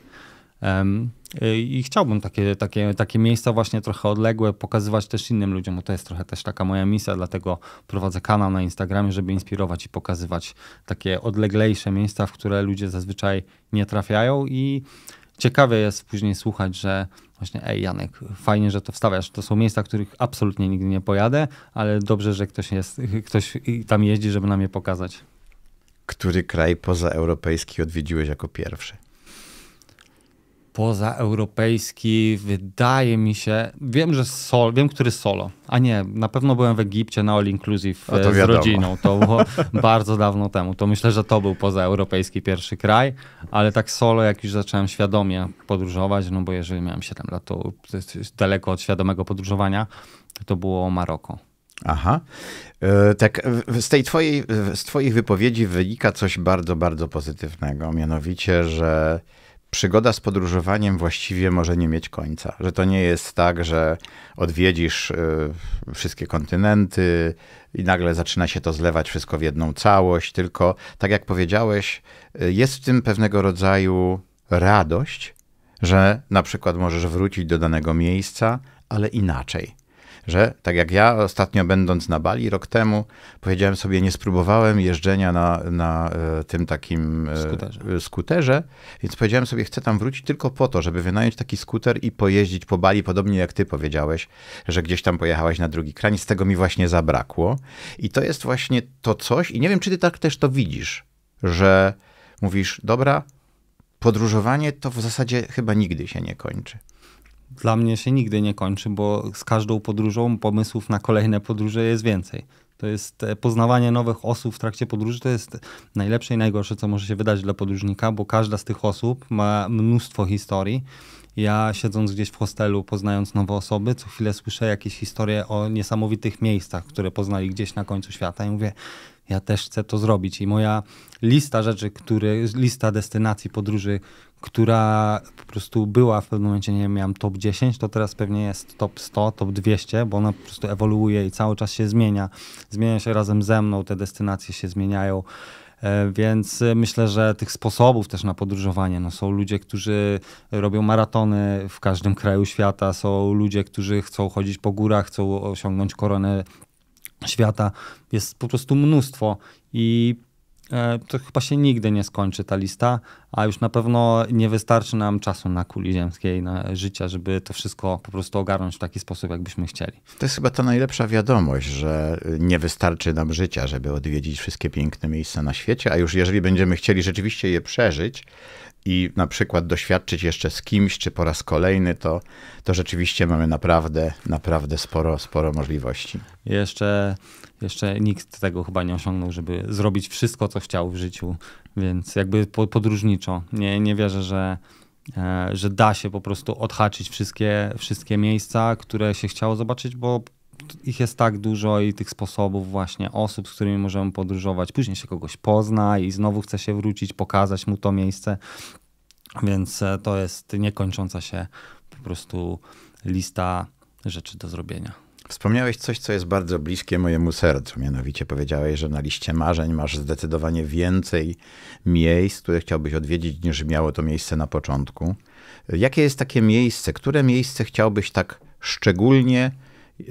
I chciałbym takie, takie, takie miejsca właśnie trochę odległe pokazywać też innym ludziom, bo to jest trochę też taka moja misja, dlatego prowadzę kanał na Instagramie, żeby inspirować i pokazywać takie odleglejsze miejsca, w które ludzie zazwyczaj nie trafiają i ciekawie jest później słuchać, że właśnie ej Janek, fajnie, że to wstawiasz. To są miejsca, których absolutnie nigdy nie pojadę, ale dobrze, że ktoś jest, ktoś tam jeździ, żeby nam je pokazać. Który kraj pozaeuropejski odwiedziłeś jako pierwszy? pozaeuropejski, wydaje mi się. Wiem, że sol, wiem, który solo. A nie, na pewno byłem w Egipcie na All Inclusive no e, z rodziną. To było bardzo dawno temu. To myślę, że to był pozaeuropejski pierwszy kraj, ale tak solo, jak już zacząłem świadomie podróżować, no bo jeżeli miałem 7 lat, to daleko od świadomego podróżowania, to było Maroko. Aha. E, tak, z tej twojej, z twoich wypowiedzi wynika coś bardzo, bardzo pozytywnego, mianowicie, że przygoda z podróżowaniem właściwie może nie mieć końca. Że to nie jest tak, że odwiedzisz y, wszystkie kontynenty i nagle zaczyna się to zlewać wszystko w jedną całość, tylko tak jak powiedziałeś, y, jest w tym pewnego rodzaju radość, że na przykład możesz wrócić do danego miejsca, ale inaczej że tak jak ja ostatnio będąc na Bali rok temu, powiedziałem sobie, nie spróbowałem jeżdżenia na, na e, tym takim e, skuterze. skuterze, więc powiedziałem sobie, chcę tam wrócić tylko po to, żeby wynająć taki skuter i pojeździć po Bali, podobnie jak ty powiedziałeś, że gdzieś tam pojechałeś na drugi kraniec, z tego mi właśnie zabrakło. I to jest właśnie to coś, i nie wiem, czy ty tak też to widzisz, że mówisz, dobra, podróżowanie to w zasadzie chyba nigdy się nie kończy dla mnie się nigdy nie kończy, bo z każdą podróżą pomysłów na kolejne podróże jest więcej. To jest e, poznawanie nowych osób w trakcie podróży. To jest najlepsze i najgorsze, co może się wydać dla podróżnika, bo każda z tych osób ma mnóstwo historii. Ja siedząc gdzieś w hostelu, poznając nowe osoby, co chwilę słyszę jakieś historie o niesamowitych miejscach, które poznali gdzieś na końcu świata i mówię, ja też chcę to zrobić. I moja lista rzeczy, które, lista destynacji podróży, która po prostu była w pewnym momencie, nie wiem, miałam top 10, to teraz pewnie jest top 100, top 200, bo ona po prostu ewoluuje i cały czas się zmienia. Zmienia się razem ze mną, te destynacje się zmieniają. E, więc myślę, że tych sposobów też na podróżowanie, no są ludzie, którzy robią maratony w każdym kraju świata, są ludzie, którzy chcą chodzić po górach, chcą osiągnąć koronę świata. Jest po prostu mnóstwo i E, to chyba się nigdy nie skończy ta lista, a już na pewno nie wystarczy nam czasu na kuli ziemskiej, na życia, żeby to wszystko po prostu ogarnąć w taki sposób, jakbyśmy chcieli. To jest chyba ta najlepsza wiadomość, że nie wystarczy nam życia, żeby odwiedzić wszystkie piękne miejsca na świecie, a już jeżeli będziemy chcieli rzeczywiście je przeżyć, i na przykład doświadczyć jeszcze z kimś, czy po raz kolejny, to, to rzeczywiście mamy naprawdę, naprawdę sporo, sporo możliwości. Jeszcze, jeszcze nikt tego chyba nie osiągnął, żeby zrobić wszystko, co chciał w życiu, więc jakby podróżniczo. Nie, nie wierzę, że, e, że da się po prostu odhaczyć wszystkie, wszystkie miejsca, które się chciało zobaczyć, bo ich jest tak dużo i tych sposobów właśnie osób, z którymi możemy podróżować. Później się kogoś pozna i znowu chce się wrócić, pokazać mu to miejsce. Więc e, to jest niekończąca się po prostu lista rzeczy do zrobienia. Wspomniałeś coś, co jest bardzo bliskie mojemu sercu. Mianowicie powiedziałeś, że na liście marzeń masz zdecydowanie więcej miejsc, które chciałbyś odwiedzić, niż miało to miejsce na początku. Jakie jest takie miejsce? Które miejsce chciałbyś tak szczególnie E,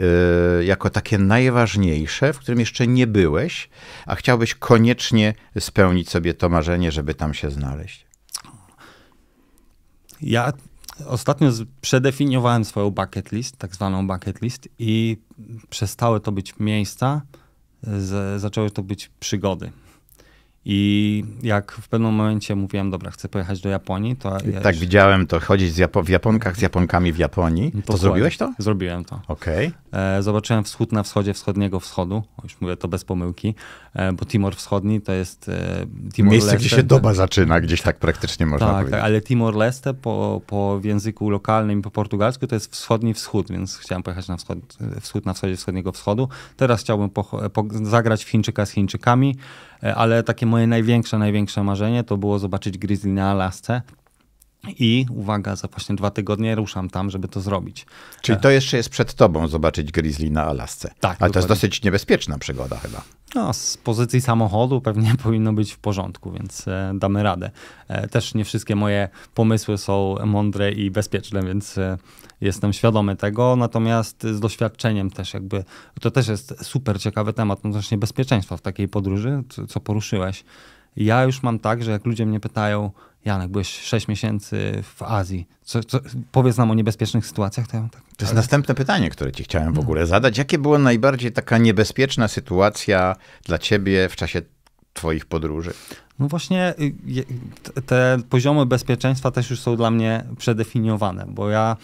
jako takie najważniejsze, w którym jeszcze nie byłeś, a chciałbyś koniecznie spełnić sobie to marzenie, żeby tam się znaleźć? Ja ostatnio przedefiniowałem swoją bucket list, tak zwaną bucket list, i przestały to być miejsca, zaczęły to być przygody. I jak w pewnym momencie mówiłem, dobra, chcę pojechać do Japonii, to. Ja tak, już... widziałem to, chodzić Japo w Japonkach z Japonkami w Japonii. No to, to zrobiłeś to? Zrobiłem to. Okej. Okay. E, zobaczyłem wschód na wschodzie wschodniego wschodu. Już mówię to bez pomyłki, e, bo Timor Wschodni to jest. E, Timor Miejsce, Leste. gdzie się doba zaczyna, gdzieś tak praktycznie można tak, powiedzieć. Tak, ale Timor Leste po, po w języku lokalnym, po portugalsku, to jest wschodni wschód, więc chciałem pojechać na wschod, wschód na wschodzie wschodniego wschodu. Teraz chciałbym po, po, zagrać w Chińczyka z Chińczykami. E, ale takie moje największe, największe marzenie to było zobaczyć grizzly na Alasce. I uwaga, za właśnie dwa tygodnie ruszam tam, żeby to zrobić. Czyli e, to jeszcze jest przed tobą zobaczyć grizzly na Alasce. Tak. Ale dokładnie. to jest dosyć niebezpieczna przygoda chyba. No, z pozycji samochodu pewnie powinno być w porządku, więc e, damy radę. też nie wszystkie moje pomysły są mądre i bezpieczne, więc jestem świadomy tego, natomiast z doświadczeniem też jakby, to też jest super ciekawy temat no właśnie bezpieczeństwa w takiej podróży, co poruszyłeś. Ja już mam tak, że jak ludzie mnie pytają, Janek, byłeś 6 miesięcy w Azji. Co, co, powiedz nam o niebezpiecznych sytuacjach. To, ja tak, to jest tak. następne pytanie, które ci chciałem w no. ogóle zadać. Jakie była najbardziej taka niebezpieczna sytuacja dla ciebie w czasie twoich podróży? No właśnie y, te poziomy bezpieczeństwa też już są dla mnie przedefiniowane, bo ja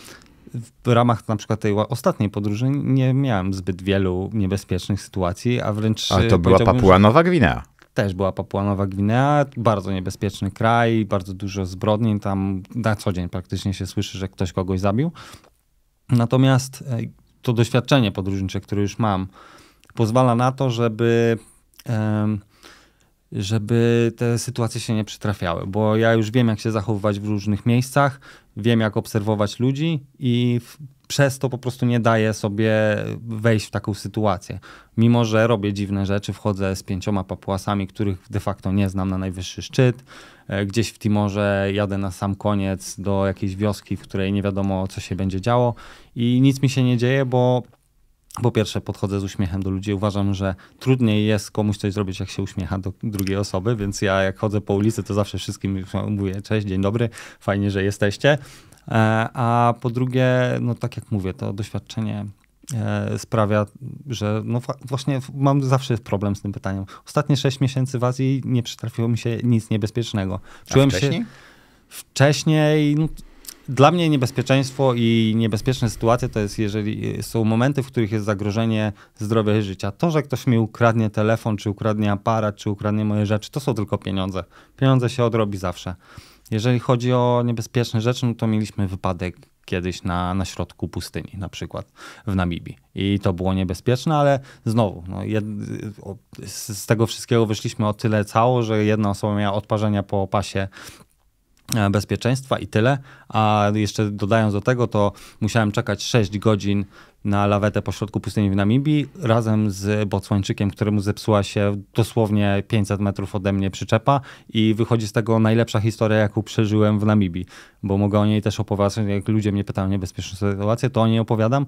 w ramach na przykład tej ostatniej podróży nie miałem zbyt wielu niebezpiecznych sytuacji, a wręcz... A to e, była Papua Nowa Gwinea. Też była Papua Nowa Gwinea, bardzo niebezpieczny kraj, bardzo dużo zbrodni, tam na co dzień praktycznie się słyszy, że ktoś kogoś zabił. Natomiast e, to doświadczenie podróżnicze, które już mam, pozwala na to, żeby żeby te sytuacje się nie przytrafiały, bo ja już wiem, jak się zachowywać w różnych miejscach, wiem, jak obserwować ludzi i w, przez to po prostu nie daję sobie wejść w taką sytuację. Mimo, że robię dziwne rzeczy, wchodzę z pięcioma papuasami, których de facto nie znam na najwyższy szczyt. E, gdzieś w Timorze jadę na sam koniec do jakiejś wioski, w której nie wiadomo, co się będzie działo i nic mi się nie dzieje, bo po pierwsze podchodzę z uśmiechem do ludzi. Uważam, że trudniej jest komuś coś zrobić, jak się uśmiecha do drugiej osoby, więc ja jak chodzę po ulicy, to zawsze wszystkim mówię cześć, dzień dobry, fajnie, że jesteście. E, a po drugie, no tak jak mówię, to doświadczenie e, sprawia, że no właśnie mam zawsze problem z tym pytaniem. Ostatnie sześć miesięcy w Azji nie przytrafiło mi się nic niebezpiecznego. Czułem się wcześniej, no, dla mnie niebezpieczeństwo i niebezpieczne sytuacje to jest, jeżeli e, są momenty, w których jest zagrożenie zdrowia i życia. To, że ktoś mi ukradnie telefon, czy ukradnie aparat, czy ukradnie moje rzeczy, to są tylko pieniądze. Pieniądze się odrobi zawsze. Jeżeli chodzi o niebezpieczne rzeczy, no to mieliśmy wypadek kiedyś na, na środku pustyni, na przykład w Namibii. I to było niebezpieczne, ale znowu, no, jed, z, z tego wszystkiego wyszliśmy o tyle cało, że jedna osoba miała odparzenia po opasie E, bezpieczeństwa i tyle. A jeszcze dodając do tego, to musiałem czekać 6 godzin na lawetę pośrodku pustyni w Namibii razem z Botswańczykiem, któremu zepsuła się dosłownie 500 metrów ode mnie przyczepa i wychodzi z tego najlepsza historia, jaką przeżyłem w Namibii, bo mogę o niej też opowiadać. Jak ludzie mnie pytają o niebezpieczną sytuację, to o niej opowiadam.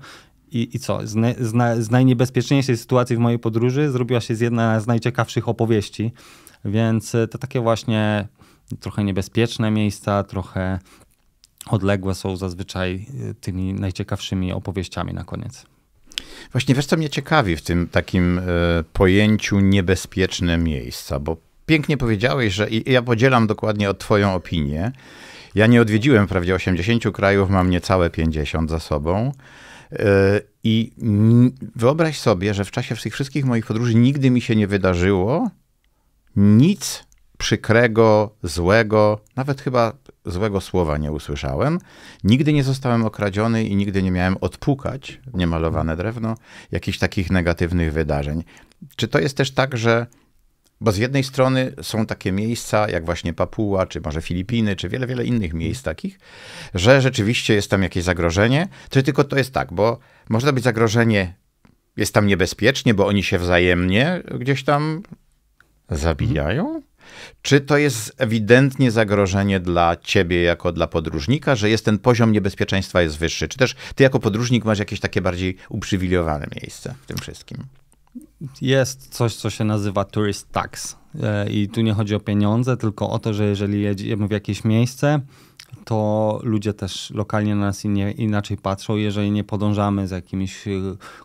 I, i co? Z, z, na, z najniebezpieczniejszej sytuacji w mojej podróży zrobiła się z jedna z najciekawszych opowieści. Więc te takie właśnie trochę niebezpieczne miejsca, trochę odległe są zazwyczaj y, tymi najciekawszymi opowieściami na koniec. Właśnie wiesz, co mnie ciekawi w tym takim e, pojęciu niebezpieczne miejsca, bo pięknie powiedziałeś, że i, ja podzielam dokładnie od twoją opinię. Ja nie odwiedziłem wprawdzie 80 krajów, mam niecałe 50 za sobą. E, I wyobraź sobie, że w czasie tych wszystkich moich podróży nigdy mi się nie wydarzyło nic przykrego, złego, nawet chyba złego słowa nie usłyszałem. Nigdy nie zostałem okradziony i nigdy nie miałem odpukać, niemalowane drewno, jakichś takich negatywnych wydarzeń. Czy to jest też tak, że bo z jednej strony są takie miejsca, jak właśnie Papua, czy może Filipiny, czy wiele, wiele innych miejsc takich, że rzeczywiście jest tam jakieś zagrożenie. To tylko to jest tak, bo może być zagrożenie, jest tam niebezpiecznie, bo oni się wzajemnie gdzieś tam zabijają, czy to jest ewidentnie zagrożenie dla ciebie jako dla podróżnika, że jest ten poziom niebezpieczeństwa jest wyższy? Czy też ty jako podróżnik masz jakieś takie bardziej uprzywilejowane miejsce w tym wszystkim? Jest coś, co się nazywa tourist tax. E, I tu nie chodzi o pieniądze, tylko o to, że jeżeli jedziemy w jakieś miejsce, to ludzie też lokalnie na nas inaczej patrzą, jeżeli nie podążamy z jakimiś e,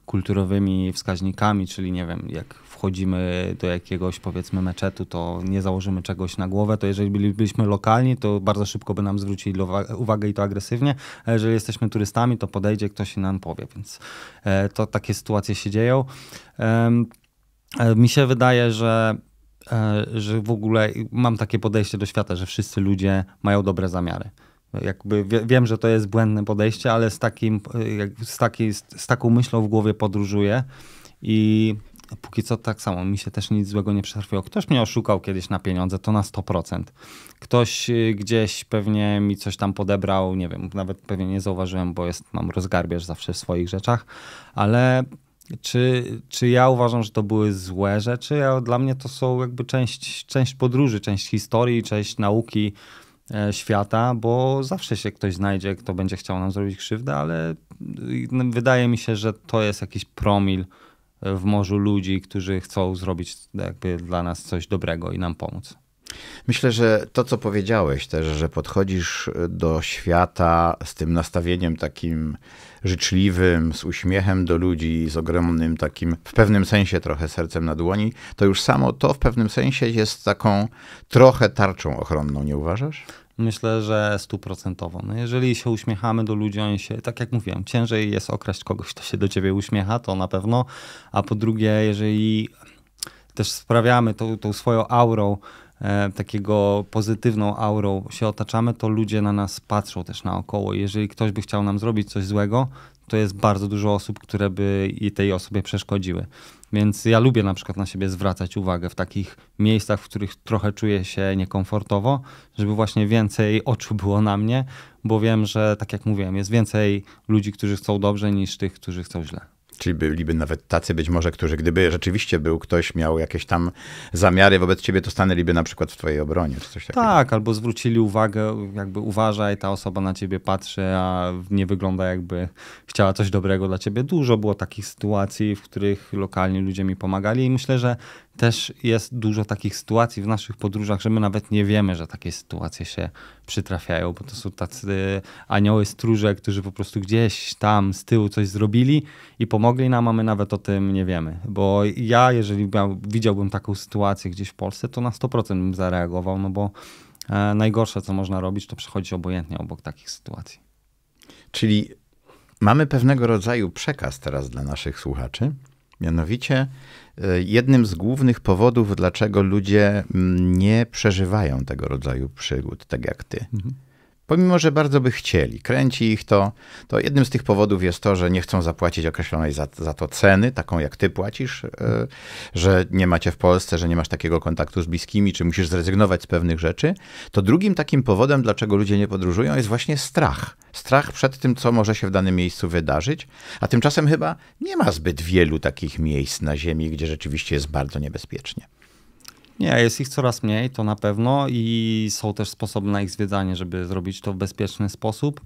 kulturowymi wskaźnikami, czyli nie wiem, jak wchodzimy do jakiegoś powiedzmy meczetu, to nie założymy czegoś na głowę, to jeżeli bylibyśmy lokalni, to bardzo szybko by nam zwrócili uwagę i to agresywnie, a jeżeli jesteśmy turystami, to podejdzie ktoś i nam powie, więc e, to takie sytuacje się dzieją. E, mi się wydaje, że e, że w ogóle mam takie podejście do świata, że wszyscy ludzie mają dobre zamiary. Jakby wiem, że to jest błędne podejście, ale z, takim, z, taki, z taką myślą w głowie podróżuję i Póki co tak samo, mi się też nic złego nie przerwiło. Ktoś mnie oszukał kiedyś na pieniądze, to na 100%. Ktoś y, gdzieś pewnie mi coś tam podebrał, nie wiem, nawet pewnie nie zauważyłem, bo jest, mam rozgarbiarz zawsze w swoich rzeczach, ale czy, czy ja uważam, że to były złe rzeczy? Ja, dla mnie to są jakby część, część podróży, część historii, część nauki e, świata, bo zawsze się ktoś znajdzie, kto będzie chciał nam zrobić krzywdę, ale y, wydaje mi się, że to jest jakiś promil w morzu ludzi, którzy chcą zrobić jakby dla nas coś dobrego i nam pomóc. Myślę, że to, co powiedziałeś też, że podchodzisz do świata z tym nastawieniem takim życzliwym, z uśmiechem do ludzi, z ogromnym takim, w pewnym sensie trochę sercem na dłoni, to już samo to w pewnym sensie jest taką trochę tarczą ochronną, nie uważasz? Myślę, że stuprocentowo. No jeżeli się uśmiechamy do ludzi, oni się, tak jak mówiłem, ciężej jest okraść kogoś, kto się do ciebie uśmiecha, to na pewno. A po drugie, jeżeli też sprawiamy tą, tą swoją aurą, e, takiego pozytywną aurą się otaczamy, to ludzie na nas patrzą też naokoło. Jeżeli ktoś by chciał nam zrobić coś złego, to jest bardzo dużo osób, które by tej osobie przeszkodziły. Więc ja lubię na przykład na siebie zwracać uwagę w takich miejscach, w których trochę czuję się niekomfortowo, żeby właśnie więcej oczu było na mnie, bo wiem, że tak jak mówiłem, jest więcej ludzi, którzy chcą dobrze niż tych, którzy chcą źle. Czyli byliby nawet tacy być może, którzy gdyby rzeczywiście był ktoś, miał jakieś tam zamiary wobec ciebie, to stanęliby na przykład w twojej obronie, czy coś takiego. Tak, albo zwrócili uwagę, jakby uważaj, ta osoba na ciebie patrzy, a nie wygląda jakby chciała coś dobrego dla ciebie. Dużo było takich sytuacji, w których lokalni ludzie mi pomagali i myślę, że też jest dużo takich sytuacji w naszych podróżach, że my nawet nie wiemy, że takie sytuacje się przytrafiają, bo to są tacy y, anioły stróże, którzy po prostu gdzieś tam z tyłu coś zrobili i pomogli nam, a my nawet o tym nie wiemy. Bo ja, jeżeli miał, widziałbym taką sytuację gdzieś w Polsce, to na 100% bym zareagował, no bo e, najgorsze, co można robić, to przechodzić obojętnie obok takich sytuacji. Czyli mamy pewnego rodzaju przekaz teraz dla naszych słuchaczy, Mianowicie e, jednym z głównych powodów, dlaczego ludzie mm, nie przeżywają tego rodzaju przygód, tak jak ty, mhm. Pomimo, że bardzo by chcieli, kręci ich to, to jednym z tych powodów jest to, że nie chcą zapłacić określonej za, za to ceny, taką jak ty płacisz, yy, że nie macie w Polsce, że nie masz takiego kontaktu z bliskimi, czy musisz zrezygnować z pewnych rzeczy. To drugim takim powodem, dlaczego ludzie nie podróżują, jest właśnie strach. Strach przed tym, co może się w danym miejscu wydarzyć, a tymczasem chyba nie ma zbyt wielu takich miejsc na Ziemi, gdzie rzeczywiście jest bardzo niebezpiecznie. Nie, jest ich coraz mniej, to na pewno i są też sposoby na ich zwiedzanie, żeby zrobić to w bezpieczny sposób.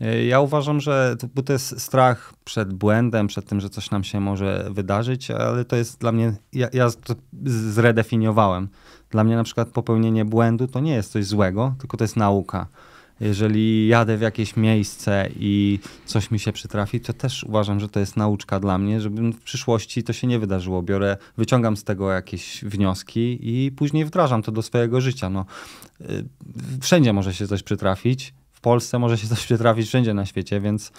E, ja uważam, że to, to jest strach przed błędem, przed tym, że coś nam się może wydarzyć, ale to jest dla mnie, ja, ja to zredefiniowałem. Dla mnie na przykład popełnienie błędu to nie jest coś złego, tylko to jest nauka jeżeli jadę w jakieś miejsce i coś mi się przytrafi, to też uważam, że to jest nauczka dla mnie, żebym w przyszłości to się nie wydarzyło. Biorę, wyciągam z tego jakieś wnioski i później wdrażam to do swojego życia. No, y, wszędzie może się coś przytrafić, w Polsce może się coś przytrafić, wszędzie na świecie, więc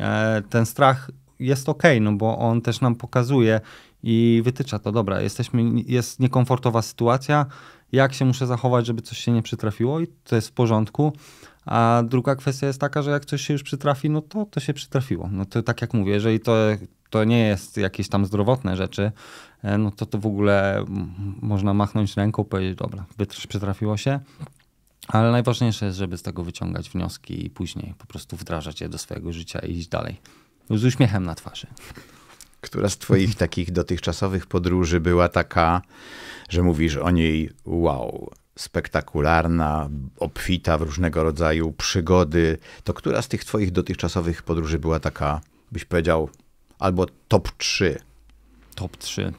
e, ten strach jest ok, no bo on też nam pokazuje i wytycza to, dobra, jesteśmy, jest niekomfortowa sytuacja, jak się muszę zachować, żeby coś się nie przytrafiło i to jest w porządku, a druga kwestia jest taka, że jak coś się już przytrafi, no to to się przytrafiło. No to tak jak mówię, jeżeli to, to nie jest jakieś tam zdrowotne rzeczy, e, no to to w ogóle można machnąć ręką, powiedzieć, dobra, przytrafiło się. Ale najważniejsze jest, żeby z tego wyciągać wnioski i później po prostu wdrażać je do swojego życia i iść dalej. Z uśmiechem na twarzy. Która z Twoich takich dotychczasowych podróży była taka, że mówisz o niej wow, spektakularna, obfita w różnego rodzaju przygody, to która z tych twoich dotychczasowych podróży była taka, byś powiedział, albo top 3? Top 3.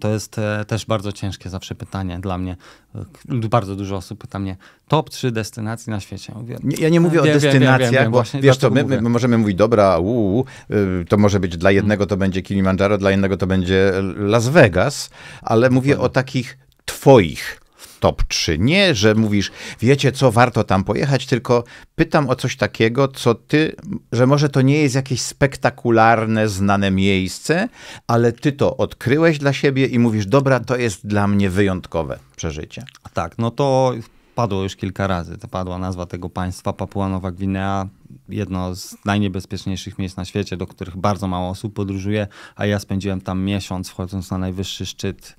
To jest e, też bardzo ciężkie zawsze pytanie dla mnie. E, bardzo dużo osób pyta mnie, top 3 destynacji na świecie. Mówię, ja nie mówię o e, destynacjach, bo wiesz co, my, my, możemy mówić, dobra, uu, to może być dla jednego to będzie Kilimanjaro, dla innego to będzie Las Vegas, ale mówię o takich twoich top 3. Nie, że mówisz, wiecie co, warto tam pojechać, tylko pytam o coś takiego, co ty, że może to nie jest jakieś spektakularne, znane miejsce, ale ty to odkryłeś dla siebie i mówisz, dobra, to jest dla mnie wyjątkowe przeżycie. Tak, no to padło już kilka razy. To padła nazwa tego państwa Papua Nowa Gwinea. Jedno z najniebezpieczniejszych miejsc na świecie, do których bardzo mało osób podróżuje, a ja spędziłem tam miesiąc wchodząc na najwyższy szczyt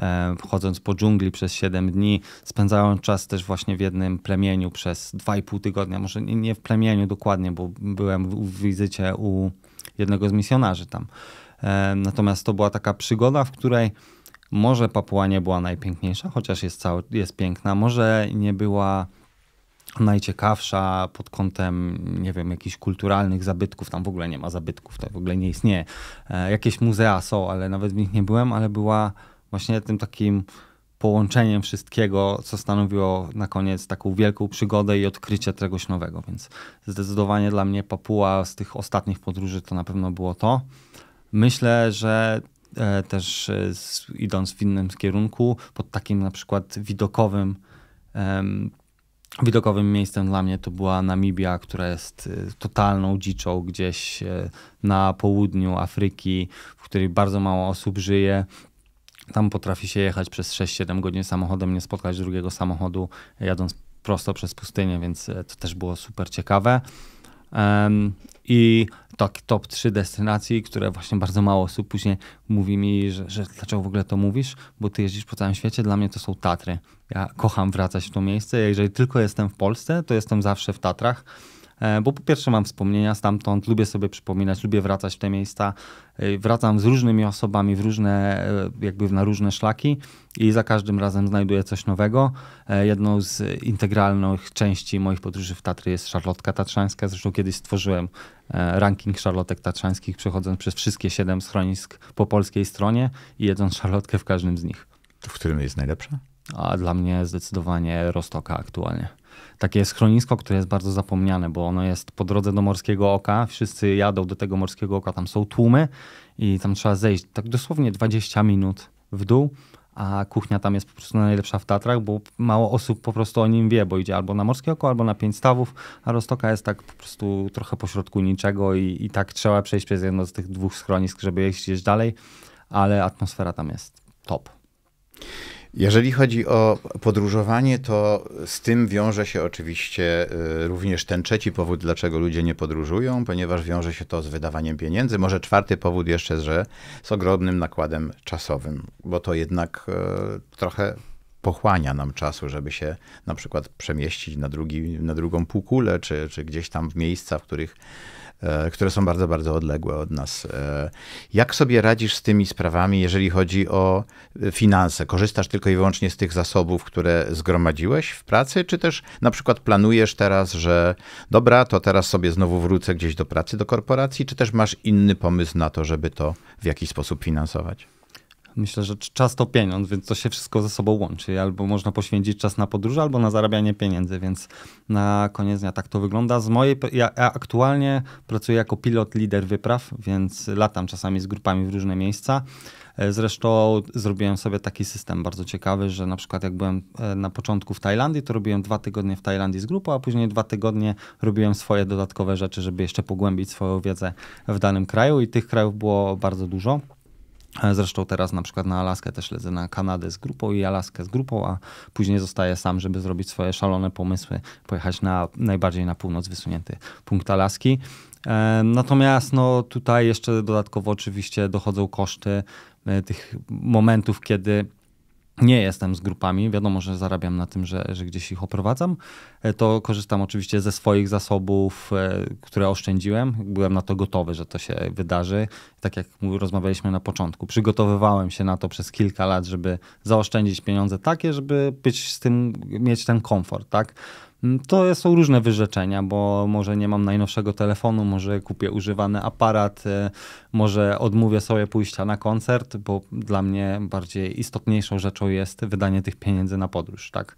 E, chodząc po dżungli przez 7 dni, spędzałem czas też właśnie w jednym plemieniu przez 2,5 tygodnia, może nie w plemieniu dokładnie, bo byłem w wizycie u jednego z misjonarzy tam. E, natomiast to była taka przygoda, w której może Papua nie była najpiękniejsza, chociaż jest, cały, jest piękna, może nie była najciekawsza pod kątem, nie wiem, jakichś kulturalnych zabytków. Tam w ogóle nie ma zabytków, to w ogóle nie istnieje. E, jakieś muzea są, ale nawet w nich nie byłem, ale była właśnie tym takim połączeniem wszystkiego, co stanowiło na koniec taką wielką przygodę i odkrycie czegoś nowego. Więc zdecydowanie dla mnie Papua z tych ostatnich podróży to na pewno było to. Myślę, że e, też e, idąc w innym kierunku, pod takim na przykład widokowym, widokowym miejscem dla mnie to była Namibia, która jest e, totalną dziczą gdzieś na południu Afryki, w której bardzo mało osób żyje. Tam potrafi się jechać przez 6-7 godzin samochodem, nie spotkać drugiego samochodu, jadąc prosto przez pustynię, więc e, to też było super ciekawe. Um, I to tak, top 3 destynacji, które właśnie bardzo mało osób później mówi mi, że, że dlaczego w ogóle to mówisz, bo ty jeździsz po całym świecie, dla mnie to są Tatry. Ja kocham wracać w to miejsce, jeżeli tylko jestem w Polsce, to jestem zawsze w Tatrach E, bo po pierwsze mam wspomnienia stamtąd, lubię sobie przypominać, lubię wracać w te miejsca. E, wracam z różnymi osobami w różne, e, jakby na różne szlaki i za każdym razem znajduję coś nowego. Jedną z integralnych części moich podróży w Tatry jest Szarlotka Tatrzańska. Zresztą kiedyś stworzyłem ranking szarlotek tatrzańskich, przechodząc przez wszystkie siedem schronisk po polskiej stronie i jedząc szarlotkę w każdym z nich. To w którym jest najlepsza? A dla mnie zdecydowanie Rostoka aktualnie takie schronisko, które jest bardzo zapomniane, bo ono jest po drodze do Morskiego Oka. Wszyscy jadą do tego Morskiego Oka, tam są tłumy i tam trzeba zejść tak dosłownie 20 minut w dół, a kuchnia tam jest po prostu najlepsza w Tatrach, bo mało osób po prostu o nim wie, bo idzie albo na Morskie Oko, albo na Pięć Stawów, a Rostoka jest tak po prostu trochę pośrodku niczego i, i tak trzeba przejść przez jedno z tych dwóch schronisk, żeby jeździć dalej, ale atmosfera tam jest top. Jeżeli chodzi o podróżowanie, to z tym wiąże się oczywiście y, również ten trzeci powód, dlaczego ludzie nie podróżują, ponieważ wiąże się to z wydawaniem pieniędzy. Może czwarty powód jeszcze, że z ogromnym nakładem czasowym, bo to jednak y, trochę pochłania nam czasu, żeby się na przykład przemieścić na, drugi, na drugą półkulę, czy, czy gdzieś tam w miejsca, w których E, które są bardzo, bardzo odległe od nas. E, jak sobie radzisz z tymi sprawami, jeżeli chodzi o e, finanse? Korzystasz tylko i wyłącznie z tych zasobów, które zgromadziłeś w pracy, czy też na przykład planujesz teraz, że dobra, to teraz sobie znowu wrócę gdzieś do pracy, do korporacji, czy też masz inny pomysł na to, żeby to w jakiś sposób finansować? Myślę, że czas to pieniądz, więc to się wszystko ze sobą łączy. Albo można poświęcić czas na podróż, albo na zarabianie pieniędzy, więc na koniec dnia tak to wygląda. Z mojej, ja aktualnie pracuję jako pilot, lider wypraw, więc latam czasami z grupami w różne miejsca. E, zresztą zrobiłem sobie taki system bardzo ciekawy, że na przykład jak byłem e, na początku w Tajlandii, to robiłem dwa tygodnie w Tajlandii z grupą, a później dwa tygodnie robiłem swoje dodatkowe rzeczy, żeby jeszcze pogłębić swoją wiedzę w danym kraju i tych krajów było bardzo dużo. E, zresztą teraz na przykład na Alaskę też lecę na Kanadę z grupą i Alaskę z grupą, a później zostaję sam, żeby zrobić swoje szalone pomysły, pojechać na najbardziej na północ wysunięty punkt Alaski. E, natomiast no, tutaj jeszcze dodatkowo oczywiście dochodzą koszty e, tych momentów, kiedy nie jestem z grupami, wiadomo, że zarabiam na tym, że, że gdzieś ich oprowadzam, e, to korzystam oczywiście ze swoich zasobów, e, które oszczędziłem. Byłem na to gotowy, że to się wydarzy. Tak jak rozmawialiśmy na początku, przygotowywałem się na to przez kilka lat, żeby zaoszczędzić pieniądze takie, żeby być z tym, mieć ten komfort, tak? Mm, to są różne wyrzeczenia, bo może nie mam najnowszego telefonu, może kupię używany aparat, y, może odmówię sobie pójścia na koncert, bo dla mnie bardziej istotniejszą rzeczą jest wydanie tych pieniędzy na podróż, tak.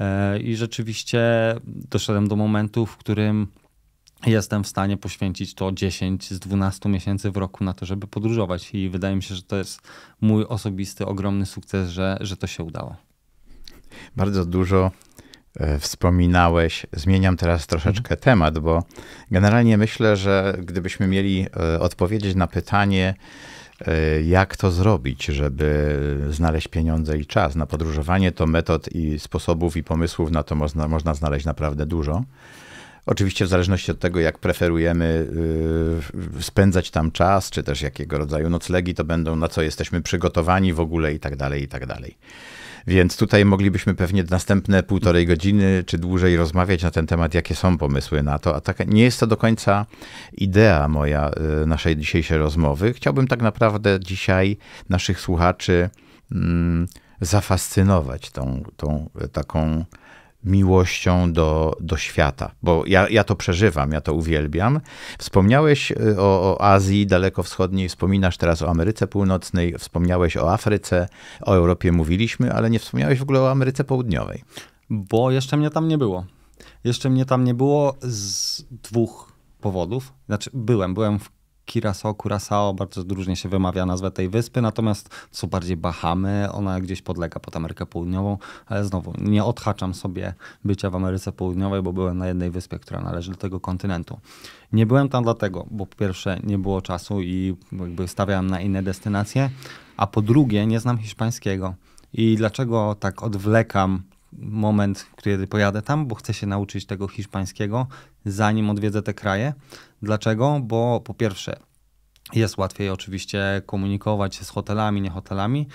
E, I rzeczywiście doszedłem do momentu, w którym jestem w stanie poświęcić to 10 z 12 miesięcy w roku na to, żeby podróżować. I wydaje mi się, że to jest mój osobisty ogromny sukces, że, że to się udało. Bardzo dużo E, wspominałeś. Zmieniam teraz troszeczkę mhm. temat, bo generalnie myślę, że gdybyśmy mieli e, odpowiedzieć na pytanie, e, jak to zrobić, żeby znaleźć pieniądze i czas na podróżowanie, to metod i sposobów i pomysłów na to można, można znaleźć naprawdę dużo. Oczywiście w zależności od tego, jak preferujemy y, spędzać tam czas, czy też jakiego rodzaju noclegi to będą, na co jesteśmy przygotowani w ogóle i tak dalej, i tak dalej. Więc tutaj moglibyśmy pewnie następne półtorej godziny czy dłużej rozmawiać na ten temat, jakie są pomysły na to. A tak, nie jest to do końca idea moja y, naszej dzisiejszej rozmowy. Chciałbym tak naprawdę dzisiaj naszych słuchaczy mm, zafascynować tą, tą y, taką miłością do, do świata, bo ja, ja to przeżywam, ja to uwielbiam. Wspomniałeś y, o, o Azji dalekowschodniej, wspominasz teraz o Ameryce Północnej, wspomniałeś o Afryce, o Europie mówiliśmy, ale nie wspomniałeś w ogóle o Ameryce Południowej. Bo jeszcze mnie tam nie było. Jeszcze mnie tam nie było z dwóch powodów. Znaczy, byłem, byłem w Kiraso, Curacao, bardzo różnie się wymawia nazwę tej wyspy, natomiast co bardziej Bahamy, ona gdzieś podlega pod Amerykę Południową, ale znowu nie odhaczam sobie bycia w Ameryce Południowej, bo byłem na jednej wyspie, która należy do tego kontynentu. Nie byłem tam dlatego, bo po pierwsze nie było czasu i jakby stawiałem na inne destynacje, a po drugie nie znam hiszpańskiego. I dlaczego tak odwlekam moment, kiedy pojadę tam, bo chcę się nauczyć tego hiszpańskiego, zanim odwiedzę te kraje. Dlaczego? Bo po pierwsze, jest łatwiej oczywiście komunikować się z hotelami, nie hotelami,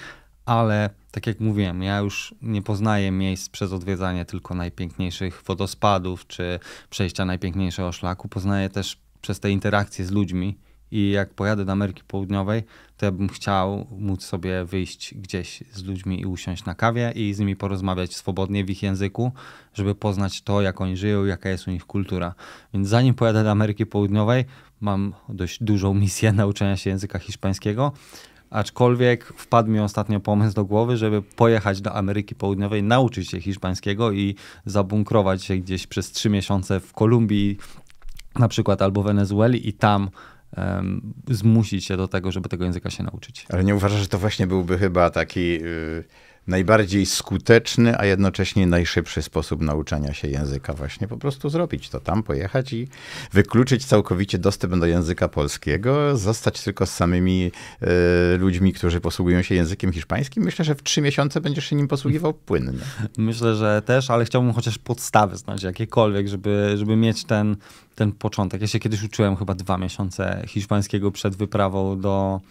ale tak jak mówiłem, ja już nie poznaję miejsc przez odwiedzanie tylko najpiękniejszych wodospadów czy przejścia najpiękniejszego szlaku. Poznaję też przez te interakcje z ludźmi, i jak pojadę do Ameryki Południowej, to ja bym chciał móc sobie wyjść gdzieś z ludźmi i usiąść na kawie i z nimi porozmawiać swobodnie w ich języku, żeby poznać to, jak oni żyją, jaka jest u nich kultura. Więc zanim pojadę do Ameryki Południowej, mam dość dużą misję nauczenia się języka hiszpańskiego. Aczkolwiek wpadł mi ostatnio pomysł do głowy, żeby pojechać do Ameryki Południowej, nauczyć się hiszpańskiego i zabunkrować się gdzieś przez trzy miesiące w Kolumbii, na przykład albo Wenezueli, i tam zmusić się do tego, żeby tego języka się nauczyć. Ale nie uważasz, że to właśnie byłby chyba taki. Y, najbardziej skuteczny, a jednocześnie najszybszy sposób nauczania się języka właśnie po prostu zrobić. To tam pojechać i wykluczyć całkowicie dostęp do języka polskiego, zostać tylko z samymi e, ludźmi, którzy posługują się językiem hiszpańskim. Myślę, że w trzy miesiące będziesz się nim posługiwał płynnie. Myślę, że też, ale chciałbym chociaż podstawy znać jakiekolwiek, żeby, żeby mieć ten, ten początek. Ja się kiedyś uczyłem chyba dwa miesiące hiszpańskiego przed wyprawą do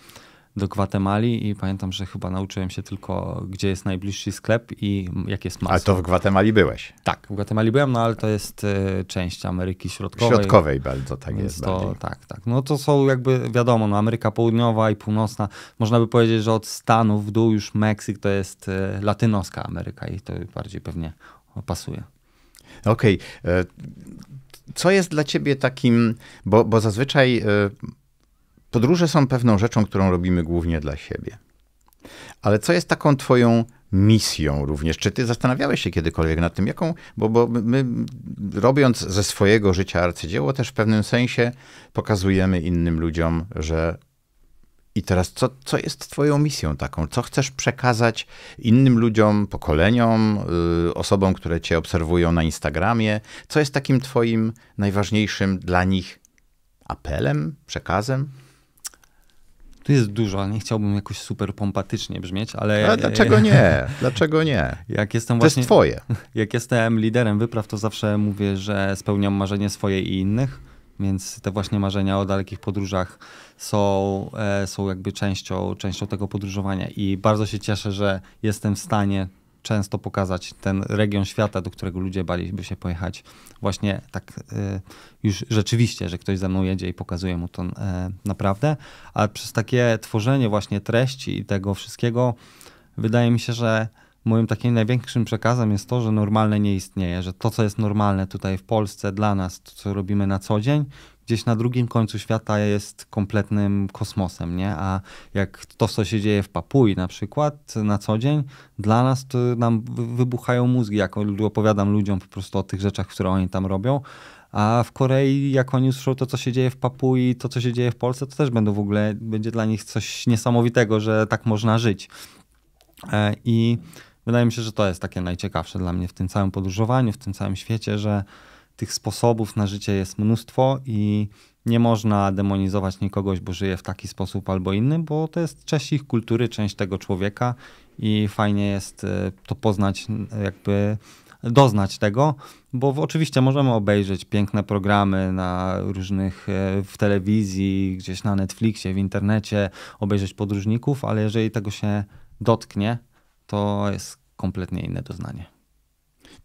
do Gwatemali i pamiętam, że chyba nauczyłem się tylko, gdzie jest najbliższy sklep i jak jest masło. Ale to w Gwatemali byłeś? Tak, w Gwatemali byłem, no ale to jest y, część Ameryki Środkowej. Środkowej bardzo, tak jest. To, bardziej. tak, tak. No to są jakby, wiadomo, no Ameryka Południowa i Północna. Można by powiedzieć, że od Stanów w dół już Meksyk to jest y, latynoska Ameryka i to bardziej pewnie pasuje. Okej. Okay. E, co jest dla ciebie takim, bo, bo zazwyczaj podróże są pewną rzeczą, którą robimy głównie dla siebie. Ale co jest taką twoją misją również? Czy ty zastanawiałeś się kiedykolwiek nad tym, jaką, bo, bo my robiąc ze swojego życia arcydzieło, też w pewnym sensie pokazujemy innym ludziom, że i teraz, co, co jest Twoją misją taką? Co chcesz przekazać innym ludziom, pokoleniom, yy, osobom, które Cię obserwują na Instagramie? Co jest takim Twoim najważniejszym dla nich apelem, przekazem? Tu jest dużo, nie chciałbym jakoś super pompatycznie brzmieć, ale... A dlaczego nie? Dlaczego nie? Jak jestem właśnie, jest twoje. Jak jestem liderem wypraw, to zawsze mówię, że spełniam marzenie swoje i innych, więc te właśnie marzenia o dalekich podróżach są, e, są jakby częścią, częścią tego podróżowania i bardzo się cieszę, że jestem w stanie często pokazać ten region świata, do którego ludzie baliby się pojechać. Właśnie tak y, już rzeczywiście, że ktoś ze mną jedzie i pokazuje mu to e, naprawdę. A przez takie tworzenie właśnie treści i tego wszystkiego, wydaje mi się, że moim takim największym przekazem jest to, że normalne nie istnieje, że to, co jest normalne tutaj w Polsce dla nas, to, co robimy na co dzień, gdzieś na drugim końcu świata jest kompletnym kosmosem, nie? A jak to, co się dzieje w Papui na przykład na co dzień, dla nas to nam wybuchają mózgi, jak opowiadam ludziom po prostu o tych rzeczach, które oni tam robią. A w Korei, jak oni usłyszą to, co się dzieje w Papui, to, co się dzieje w Polsce, to też będą w ogóle, będzie dla nich coś niesamowitego, że tak można żyć. E, I wydaje mi się, że to jest takie najciekawsze dla mnie w tym całym podróżowaniu, w tym całym świecie, że tych sposobów na życie jest mnóstwo i nie można demonizować nikogoś, bo żyje w taki sposób albo inny, bo to jest część ich kultury, część tego człowieka i fajnie jest e, to poznać, jakby doznać tego, bo oczywiście możemy obejrzeć piękne programy na różnych e, w telewizji, gdzieś na Netflixie, w internecie, obejrzeć podróżników, ale jeżeli tego się dotknie, to jest kompletnie inne doznanie.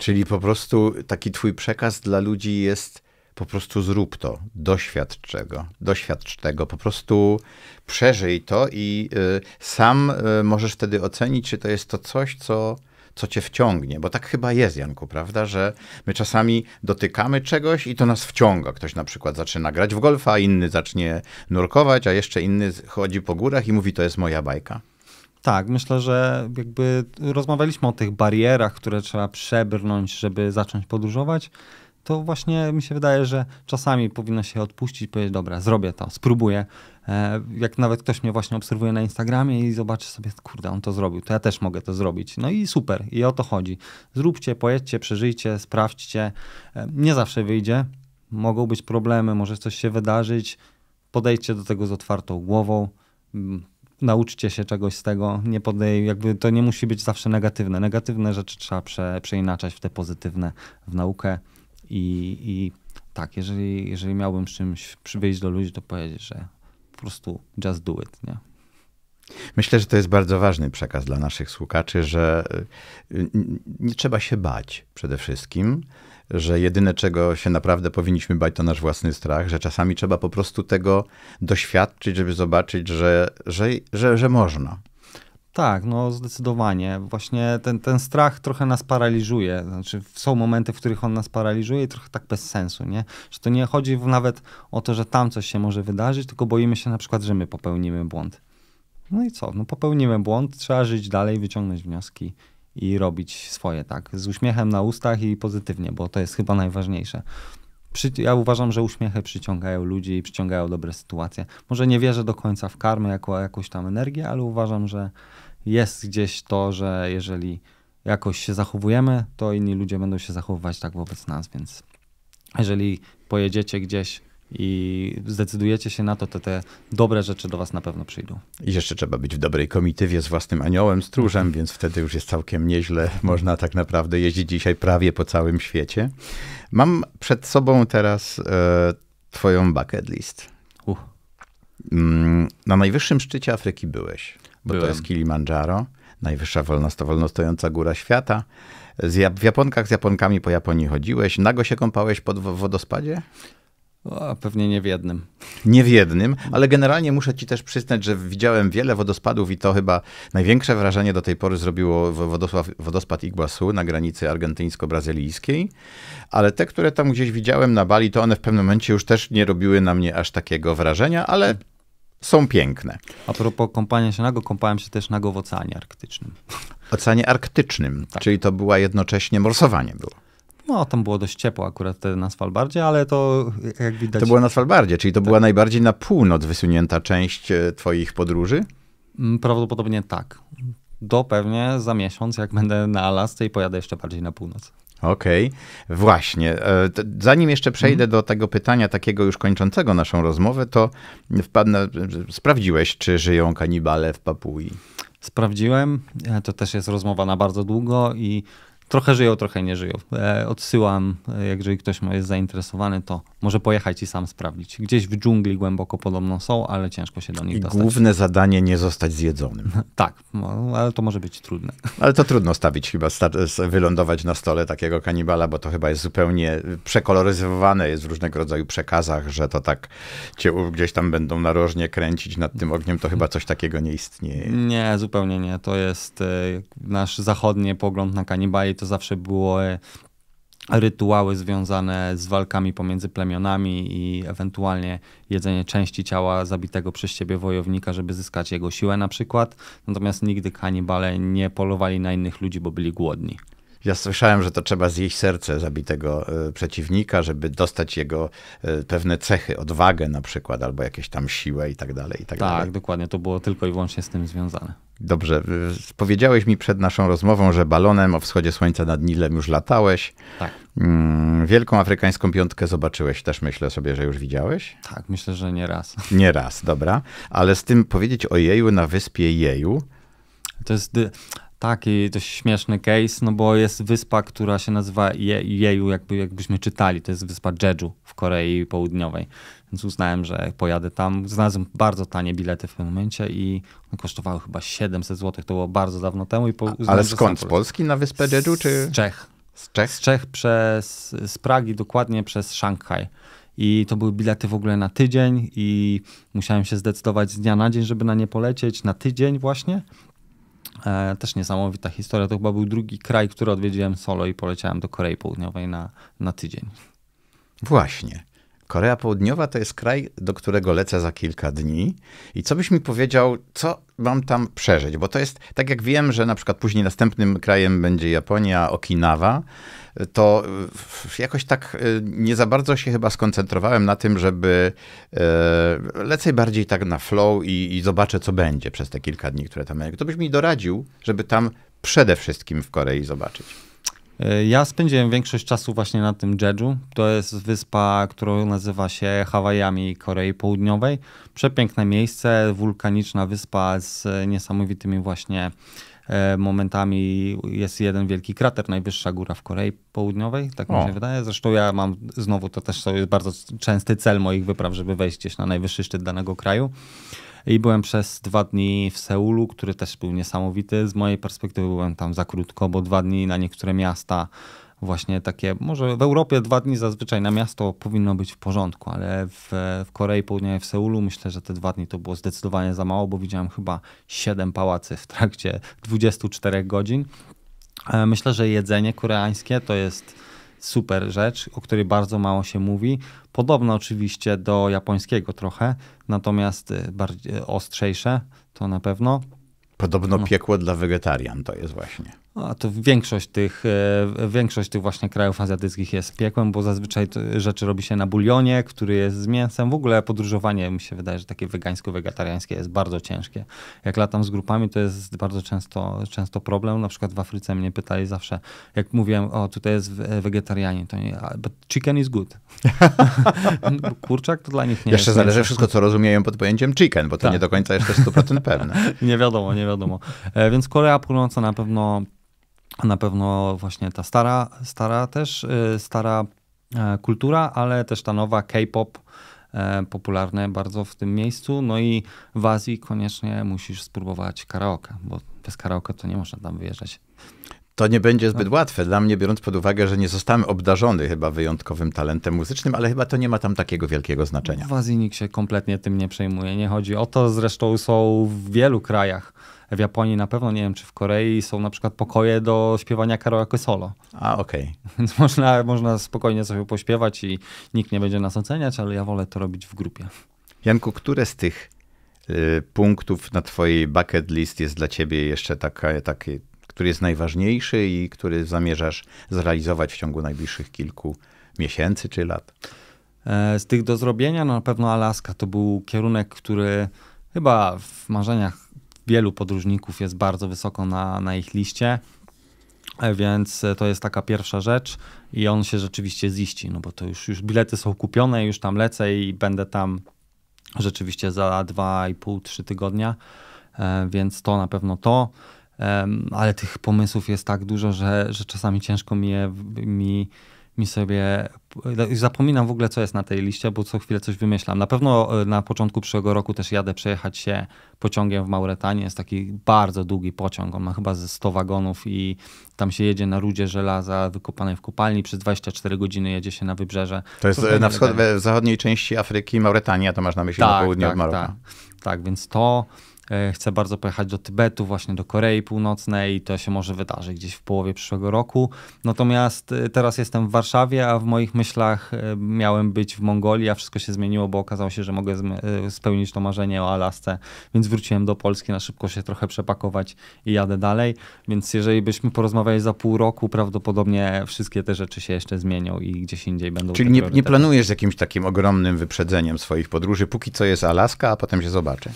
Czyli po prostu taki twój przekaz dla ludzi jest po prostu zrób to, doświadcz czego, doświadcz tego, po prostu przeżyj to i y, sam y, możesz wtedy ocenić, czy to jest to coś, co, co cię wciągnie, bo tak chyba jest, Janku, prawda, że my czasami dotykamy czegoś i to nas wciąga. Ktoś na przykład zaczyna grać w golfa, inny zacznie nurkować, a jeszcze inny chodzi po górach i mówi, to jest moja bajka. Tak, myślę, że jakby rozmawialiśmy o tych barierach, które trzeba przebrnąć, żeby zacząć podróżować. To właśnie mi się wydaje, że czasami powinno się odpuścić, powiedzieć: Dobra, zrobię to, spróbuję. E, jak nawet ktoś mnie właśnie obserwuje na Instagramie i zobaczy sobie, kurde, on to zrobił, to ja też mogę to zrobić. No i super, i o to chodzi. Zróbcie, pojedźcie, przeżyjcie, sprawdźcie. E, nie zawsze wyjdzie, mogą być problemy, może coś się wydarzyć. Podejdźcie do tego z otwartą głową mm, nauczcie się czegoś z tego, nie podej, jakby to nie musi być zawsze negatywne. Negatywne rzeczy trzeba prze, przeinaczać w te pozytywne, w naukę i, i tak, jeżeli, jeżeli miałbym z czymś przywieźć do ludzi, to powiedzieć, że po prostu just do it, nie? Myślę, że to jest bardzo ważny przekaz dla naszych słuchaczy, że y, nie trzeba się bać przede wszystkim, że jedyne, czego się naprawdę powinniśmy bać, to nasz własny strach, że czasami trzeba po prostu tego doświadczyć, żeby zobaczyć, że, że, że, że można. Tak, no zdecydowanie. Właśnie ten, ten strach trochę nas paraliżuje. Znaczy, są momenty, w których on nas paraliżuje i trochę tak bez sensu, nie? Że to nie chodzi nawet o to, że tam coś się może wydarzyć, tylko boimy się na przykład, że my popełnimy błąd. No i co? No popełnimy błąd, trzeba żyć dalej, wyciągnąć wnioski i robić swoje, tak? Z uśmiechem na ustach i pozytywnie, bo to jest chyba najważniejsze. Przy, ja uważam, że uśmiechy przyciągają ludzi i przyciągają dobre sytuacje. Może nie wierzę do końca w karmę jako jakąś tam energię, ale uważam, że jest gdzieś to, że jeżeli jakoś się zachowujemy, to inni ludzie będą się zachowywać tak wobec nas, więc jeżeli pojedziecie gdzieś i zdecydujecie się na to, to te dobre rzeczy do was na pewno przyjdą. I jeszcze trzeba być w dobrej komitywie z własnym aniołem, stróżem, więc wtedy już jest całkiem nieźle. Można tak naprawdę jeździć dzisiaj prawie po całym świecie. Mam przed sobą teraz e, twoją bucket list. Uh. Mm, na najwyższym szczycie Afryki byłeś, bo Byłem. to jest Kilimandżaro, najwyższa wolno stojąca góra świata. Z, w Japonkach z Japonkami po Japonii chodziłeś. Nago się kąpałeś pod w wodospadzie? O, no, pewnie nie w jednym. Nie w jednym, ale generalnie muszę ci też przyznać, że widziałem wiele wodospadów i to chyba największe wrażenie do tej pory zrobiło wodospad, wodospad Iguazu na granicy argentyńsko-brazylijskiej, ale te, które tam gdzieś widziałem na Bali, to one w pewnym momencie już też nie robiły na mnie aż takiego wrażenia, ale są piękne. A propos kąpania się nago, kąpałem się też nago w Oceanie Arktycznym. Oceanie Arktycznym, tak. czyli to była jednocześnie morsowanie było. No, tam było dość ciepło akurat wtedy na Svalbardzie, ale to jak widać... To było na Svalbardzie, czyli to tak. była najbardziej na północ wysunięta część e, twoich podróży? Mm, prawdopodobnie tak. Do pewnie za miesiąc, jak będę na Alasce i pojadę jeszcze bardziej na północ. Okej, okay. właśnie. E, zanim jeszcze przejdę mhm. do tego pytania, takiego już kończącego naszą rozmowę, to wpadnę, sprawdziłeś, czy żyją kanibale w Papui? Sprawdziłem. E, to też jest rozmowa na bardzo długo i trochę żyją, trochę nie żyją. E, odsyłam, e, jeżeli ktoś jest zainteresowany, to może pojechać i sam sprawdzić. Gdzieś w dżungli głęboko podobno są, ale ciężko się do nich I dostać. Główne zadanie nie zostać zjedzonym. tak, no, ale to może być trudne. Ale to trudno stawić chyba, wylądować na stole takiego kanibala, bo to chyba jest zupełnie przekoloryzowane, jest w różnego rodzaju przekazach, że to tak cię gdzieś tam będą narożnie kręcić nad tym ogniem, to chyba coś takiego nie istnieje. Nie, zupełnie nie. To jest e, nasz zachodni pogląd na kanibali, to zawsze były e, rytuały związane z walkami pomiędzy plemionami i ewentualnie jedzenie części ciała zabitego przez siebie wojownika, żeby zyskać jego siłę na przykład. Natomiast nigdy kanibale nie polowali na innych ludzi, bo byli głodni. Ja słyszałem, że to trzeba zjeść serce zabitego e, przeciwnika, żeby dostać jego e, pewne cechy, odwagę na przykład, albo jakieś tam siłę i tak dalej. I tak, tak dalej. dokładnie. To było tylko i wyłącznie z tym związane. Dobrze, powiedziałeś mi przed naszą rozmową, że balonem o wschodzie słońca nad Nilem już latałeś. Tak. Mm, Wielką afrykańską piątkę zobaczyłeś też, myślę sobie, że już widziałeś. Tak, myślę, że nie raz. Nie raz, dobra. Ale z tym powiedzieć o jeju na wyspie jeju. To jest y, taki dość śmieszny case, no bo jest wyspa, która się nazywa Jeju, jakby, jakbyśmy czytali. To jest wyspa Jeju w Korei Południowej. Więc uznałem, że pojadę tam. Znalazłem bardzo tanie bilety w tym momencie i one kosztowały chyba 700 zł. To było bardzo dawno temu. I uznałem, Ale skąd? Z Polski na wyspę Jeju? Czy... Z Czech. Z Czech? Z Czech przez, z Pragi dokładnie przez Szanghaj. I to były bilety w ogóle na tydzień i musiałem się zdecydować z dnia na dzień, żeby na nie polecieć. Na tydzień właśnie. E, też niesamowita historia. To chyba był drugi kraj, który odwiedziłem solo i poleciałem do Korei Południowej na, na tydzień. Właśnie. Korea Południowa to jest kraj, do którego lecę za kilka dni. I co byś mi powiedział, co mam tam przeżyć? Bo to jest, tak jak wiem, że na przykład później następnym krajem będzie Japonia, Okinawa, to e, jakoś tak e, nie za bardzo się chyba skoncentrowałem na tym, żeby e, lecę bardziej tak na flow i, i zobaczę, co będzie przez te kilka dni, które tam będą Kto byś mi doradził, żeby tam przede wszystkim w Korei zobaczyć? E, ja spędziłem większość czasu właśnie na tym Jeju. To jest wyspa, którą nazywa się Hawajami Korei Południowej. Przepiękne miejsce, wulkaniczna wyspa z niesamowitymi właśnie e, momentami jest jeden wielki krater, najwyższa góra w Korei Południowej, tak o. mi się wydaje. Zresztą ja mam, znowu to też jest bardzo częsty cel moich wypraw, żeby wejść gdzieś na najwyższy szczyt danego kraju. I byłem przez dwa dni w Seulu, który też był niesamowity. Z mojej perspektywy byłem tam za krótko, bo dwa dni na niektóre miasta właśnie takie, może w Europie dwa dni zazwyczaj na miasto powinno być w porządku, ale w, w Korei Południowej, w Seulu myślę, że te dwa dni to było zdecydowanie za mało, bo widziałem chyba siedem pałacy w trakcie 24 godzin. E, myślę, że jedzenie koreańskie to jest super rzecz, o której bardzo mało się mówi. Podobna oczywiście do japońskiego trochę, natomiast y, bardziej y, ostrzejsze to na pewno. Podobno no. piekło dla wegetarian to jest właśnie. No, a to większość tych, e, większość tych właśnie krajów azjatyckich jest piekłem, bo zazwyczaj rzeczy robi się na bulionie, który jest z mięsem. W ogóle podróżowanie mi się wydaje, że takie wegańsko-wegetariańskie jest bardzo ciężkie. Jak latam z grupami, to jest bardzo często, często problem. Na przykład w Afryce mnie pytali zawsze, jak mówiłem, o tutaj jest e, wegetarianin, to nie, but chicken is good. Kurczak to dla nich nie Jeszcze jest zależy wszystko, co rozumieją pod pojęciem chicken, bo to tak. nie do końca jest też 100% pewne. nie wiadomo, nie wiadomo. E, więc Korea Północna na pewno a na pewno właśnie ta stara, stara też, y, stara e, kultura, ale też ta nowa K-pop, e, popularne bardzo w tym miejscu. No i w Azji koniecznie musisz spróbować karaoke, bo bez karaoke to nie można tam wyjeżdżać. To nie będzie zbyt no. łatwe dla mnie, biorąc pod uwagę, że nie zostałem obdarzony chyba wyjątkowym talentem muzycznym, ale chyba to nie ma tam takiego wielkiego znaczenia. W Azji nikt się kompletnie tym nie przejmuje. Nie chodzi o to, zresztą są w wielu krajach w Japonii na pewno, nie wiem czy w Korei, są na przykład pokoje do śpiewania karaoke solo. A, okej. Okay. Więc można, można spokojnie sobie pośpiewać i nikt nie będzie nas oceniać, ale ja wolę to robić w grupie. Janku, które z tych y, punktów na twojej bucket list jest dla ciebie jeszcze taka, taki, który jest najważniejszy i który zamierzasz zrealizować w ciągu najbliższych kilku miesięcy czy lat? E, z tych do zrobienia no na pewno Alaska to był kierunek, który chyba w marzeniach wielu podróżników jest bardzo wysoko na, na ich liście. E, więc e, to jest taka pierwsza rzecz i on się rzeczywiście ziści, no bo to już, już bilety są kupione, już tam lecę i będę tam rzeczywiście za 2,5-3 tygodnia, e, więc to na pewno to. Ale tych pomysłów jest tak dużo, że, że czasami ciężko mi, je, mi, mi sobie zapominam w ogóle, co jest na tej liście, bo co chwilę coś wymyślam. Na pewno e, na początku przyszłego roku też jadę przejechać się pociągiem w Mauretanii. Jest taki bardzo długi pociąg, on ma chyba ze 100 wagonów i tam się jedzie na rudzie żelaza wykopanej w kopalni. Przez 24 godziny jedzie się na wybrzeże. To jest e, na wschod- w zachodniej części Afryki Mauretania, to masz na myśli tak, na południu tak, od Maroka. Tak, tak, więc to... E, chcę bardzo pojechać do Tybetu, właśnie do Korei Północnej, i to się może wydarzyć gdzieś w połowie przyszłego roku. Natomiast e, teraz jestem w Warszawie, a w moich myślach e, miałem być w Mongolii, a wszystko się zmieniło, bo okazało się, że mogę spełnić to marzenie o Alasce, więc wróciłem do Polski na szybko się trochę przepakować i jadę dalej. Więc jeżeli byśmy porozmawiali za pół roku, prawdopodobnie wszystkie te rzeczy się jeszcze zmienią i gdzieś indziej będą. Czyli nie, nie planujesz jakimś takim ogromnym wyprzedzeniem swoich podróży, póki co jest Alaska, a potem się zobaczy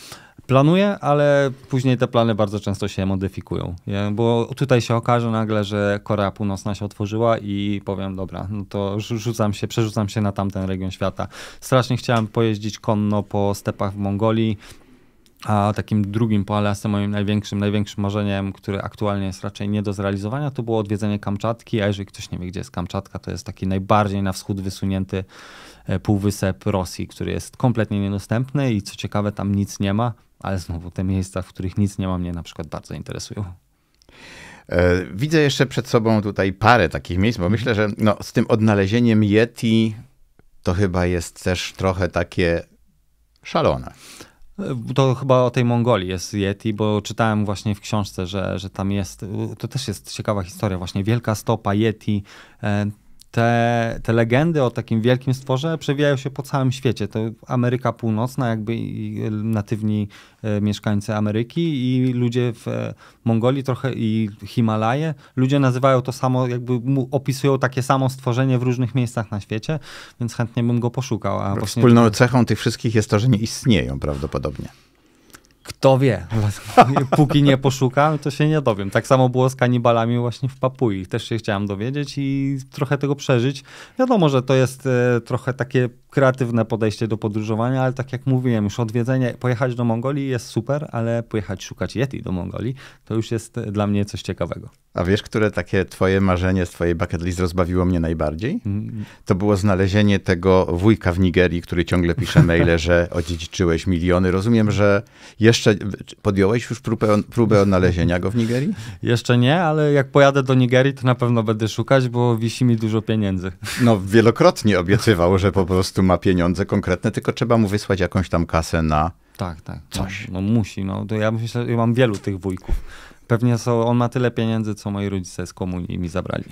planuję, ale później te plany bardzo często się modyfikują. Bo tutaj się okaże nagle, że Korea Północna się otworzyła i powiem, dobra, no to rzucam się, przerzucam się na tamten region świata. Strasznie chciałem pojeździć konno po stepach w Mongolii, a takim drugim po Alasce moim największym, największym marzeniem, które aktualnie jest raczej nie do zrealizowania, to było odwiedzenie Kamczatki, a jeżeli ktoś nie wie, gdzie jest Kamczatka, to jest taki najbardziej na wschód wysunięty e, półwysep Rosji, który jest kompletnie niedostępny i co ciekawe tam nic nie ma. Ale znowu te miejsca, w których nic nie ma, mnie na przykład bardzo interesują. E, widzę jeszcze przed sobą tutaj parę takich miejsc, bo myślę, że no, z tym odnalezieniem Yeti to chyba jest też trochę takie szalone. E, to chyba o tej Mongolii jest Yeti, bo czytałem właśnie w książce, że, że tam jest, to też jest ciekawa historia, właśnie wielka stopa Yeti e, te, te legendy o takim wielkim stworze przewijają się po całym świecie. To Ameryka Północna, jakby natywni e, mieszkańcy Ameryki i ludzie w e, Mongolii trochę i Himalaje. Ludzie nazywają to samo, jakby opisują takie samo stworzenie w różnych miejscach na świecie, więc chętnie bym go poszukał. A Wspólną właśnie... cechą tych wszystkich jest to, że nie istnieją prawdopodobnie. Kto wie, póki nie poszukam, to się nie dowiem. Tak samo było z kanibalami właśnie w Papui. Też się chciałem dowiedzieć i trochę tego przeżyć. Wiadomo, że to jest e, trochę takie kreatywne podejście do podróżowania, ale tak jak mówiłem, już odwiedzenie, pojechać do Mongolii jest super, ale pojechać szukać Yeti do Mongolii to już jest e, dla mnie coś ciekawego. A wiesz, które takie twoje marzenie z twojej bucket list rozbawiło mnie najbardziej? To było znalezienie tego wujka w Nigerii, który ciągle pisze maile, że odziedziczyłeś miliony. Rozumiem, że jeszcze podjąłeś już próbę, próbę odnalezienia go w Nigerii? Jeszcze nie, ale jak pojadę do Nigerii, to na pewno będę szukać, bo wisi mi dużo pieniędzy. No wielokrotnie obiecywał, że po prostu ma pieniądze konkretne, tylko trzeba mu wysłać jakąś tam kasę na tak, tak, coś. No, no musi, no to ja myślę, że mam wielu tych wujków Pewnie są, on ma tyle pieniędzy, co moi rodzice z komunii i mi zabrali.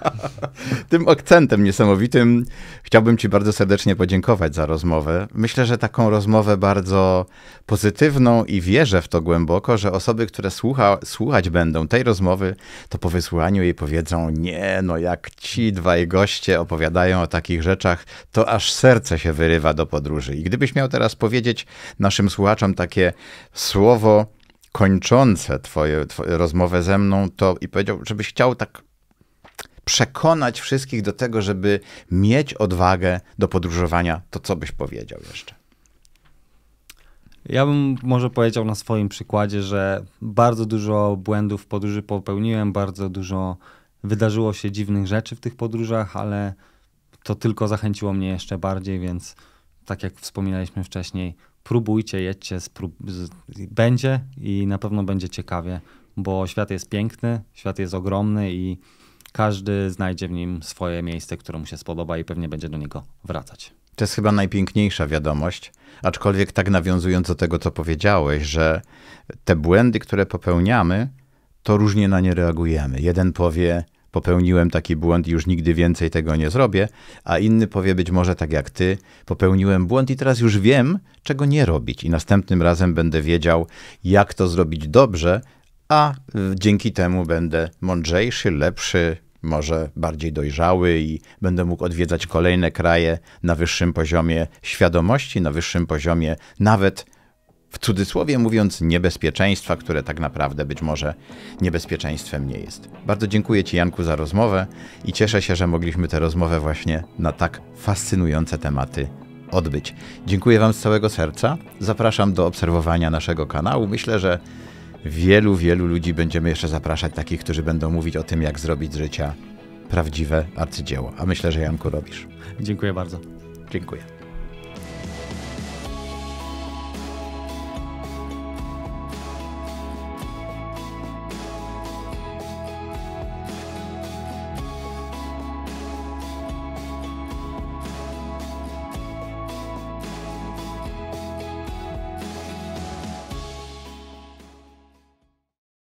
Tym akcentem niesamowitym chciałbym Ci bardzo serdecznie podziękować za rozmowę. Myślę, że taką rozmowę bardzo pozytywną i wierzę w to głęboko, że osoby, które słucha, słuchać będą tej rozmowy, to po wysłuchaniu jej powiedzą: Nie, no jak ci dwaj goście opowiadają o takich rzeczach, to aż serce się wyrywa do podróży. I gdybyś miał teraz powiedzieć naszym słuchaczom takie słowo, kończące twoje, twoje rozmowę ze mną to i powiedział, żebyś chciał tak przekonać wszystkich do tego, żeby mieć odwagę do podróżowania, to co byś powiedział jeszcze? Ja bym może powiedział na swoim przykładzie, że bardzo dużo błędów w podróży popełniłem, bardzo dużo wydarzyło się dziwnych rzeczy w tych podróżach, ale to tylko zachęciło mnie jeszcze bardziej, więc tak jak wspominaliśmy wcześniej, próbujcie, jedźcie, sprób... będzie i na pewno będzie ciekawie, bo świat jest piękny, świat jest ogromny i każdy znajdzie w nim swoje miejsce, które mu się spodoba i pewnie będzie do niego wracać. To jest chyba najpiękniejsza wiadomość, aczkolwiek tak nawiązując do tego, co powiedziałeś, że te błędy, które popełniamy, to różnie na nie reagujemy. Jeden powie, popełniłem taki błąd i już nigdy więcej tego nie zrobię, a inny powie być może tak jak ty, popełniłem błąd i teraz już wiem, czego nie robić i następnym razem będę wiedział, jak to zrobić dobrze, a e, dzięki temu będę mądrzejszy, lepszy, może bardziej dojrzały i będę mógł odwiedzać kolejne kraje na wyższym poziomie świadomości, na wyższym poziomie nawet w cudzysłowie mówiąc, niebezpieczeństwa, które tak naprawdę być może niebezpieczeństwem nie jest. Bardzo dziękuję Ci, Janku, za rozmowę i cieszę się, że mogliśmy tę rozmowę właśnie na tak fascynujące tematy odbyć. Dziękuję Wam z całego serca. Zapraszam do obserwowania naszego kanału. Myślę, że wielu, wielu ludzi będziemy jeszcze zapraszać, takich, którzy będą mówić o tym, jak zrobić z życia prawdziwe arcydzieło. A myślę, że Janku robisz. Dziękuję bardzo. Dziękuję.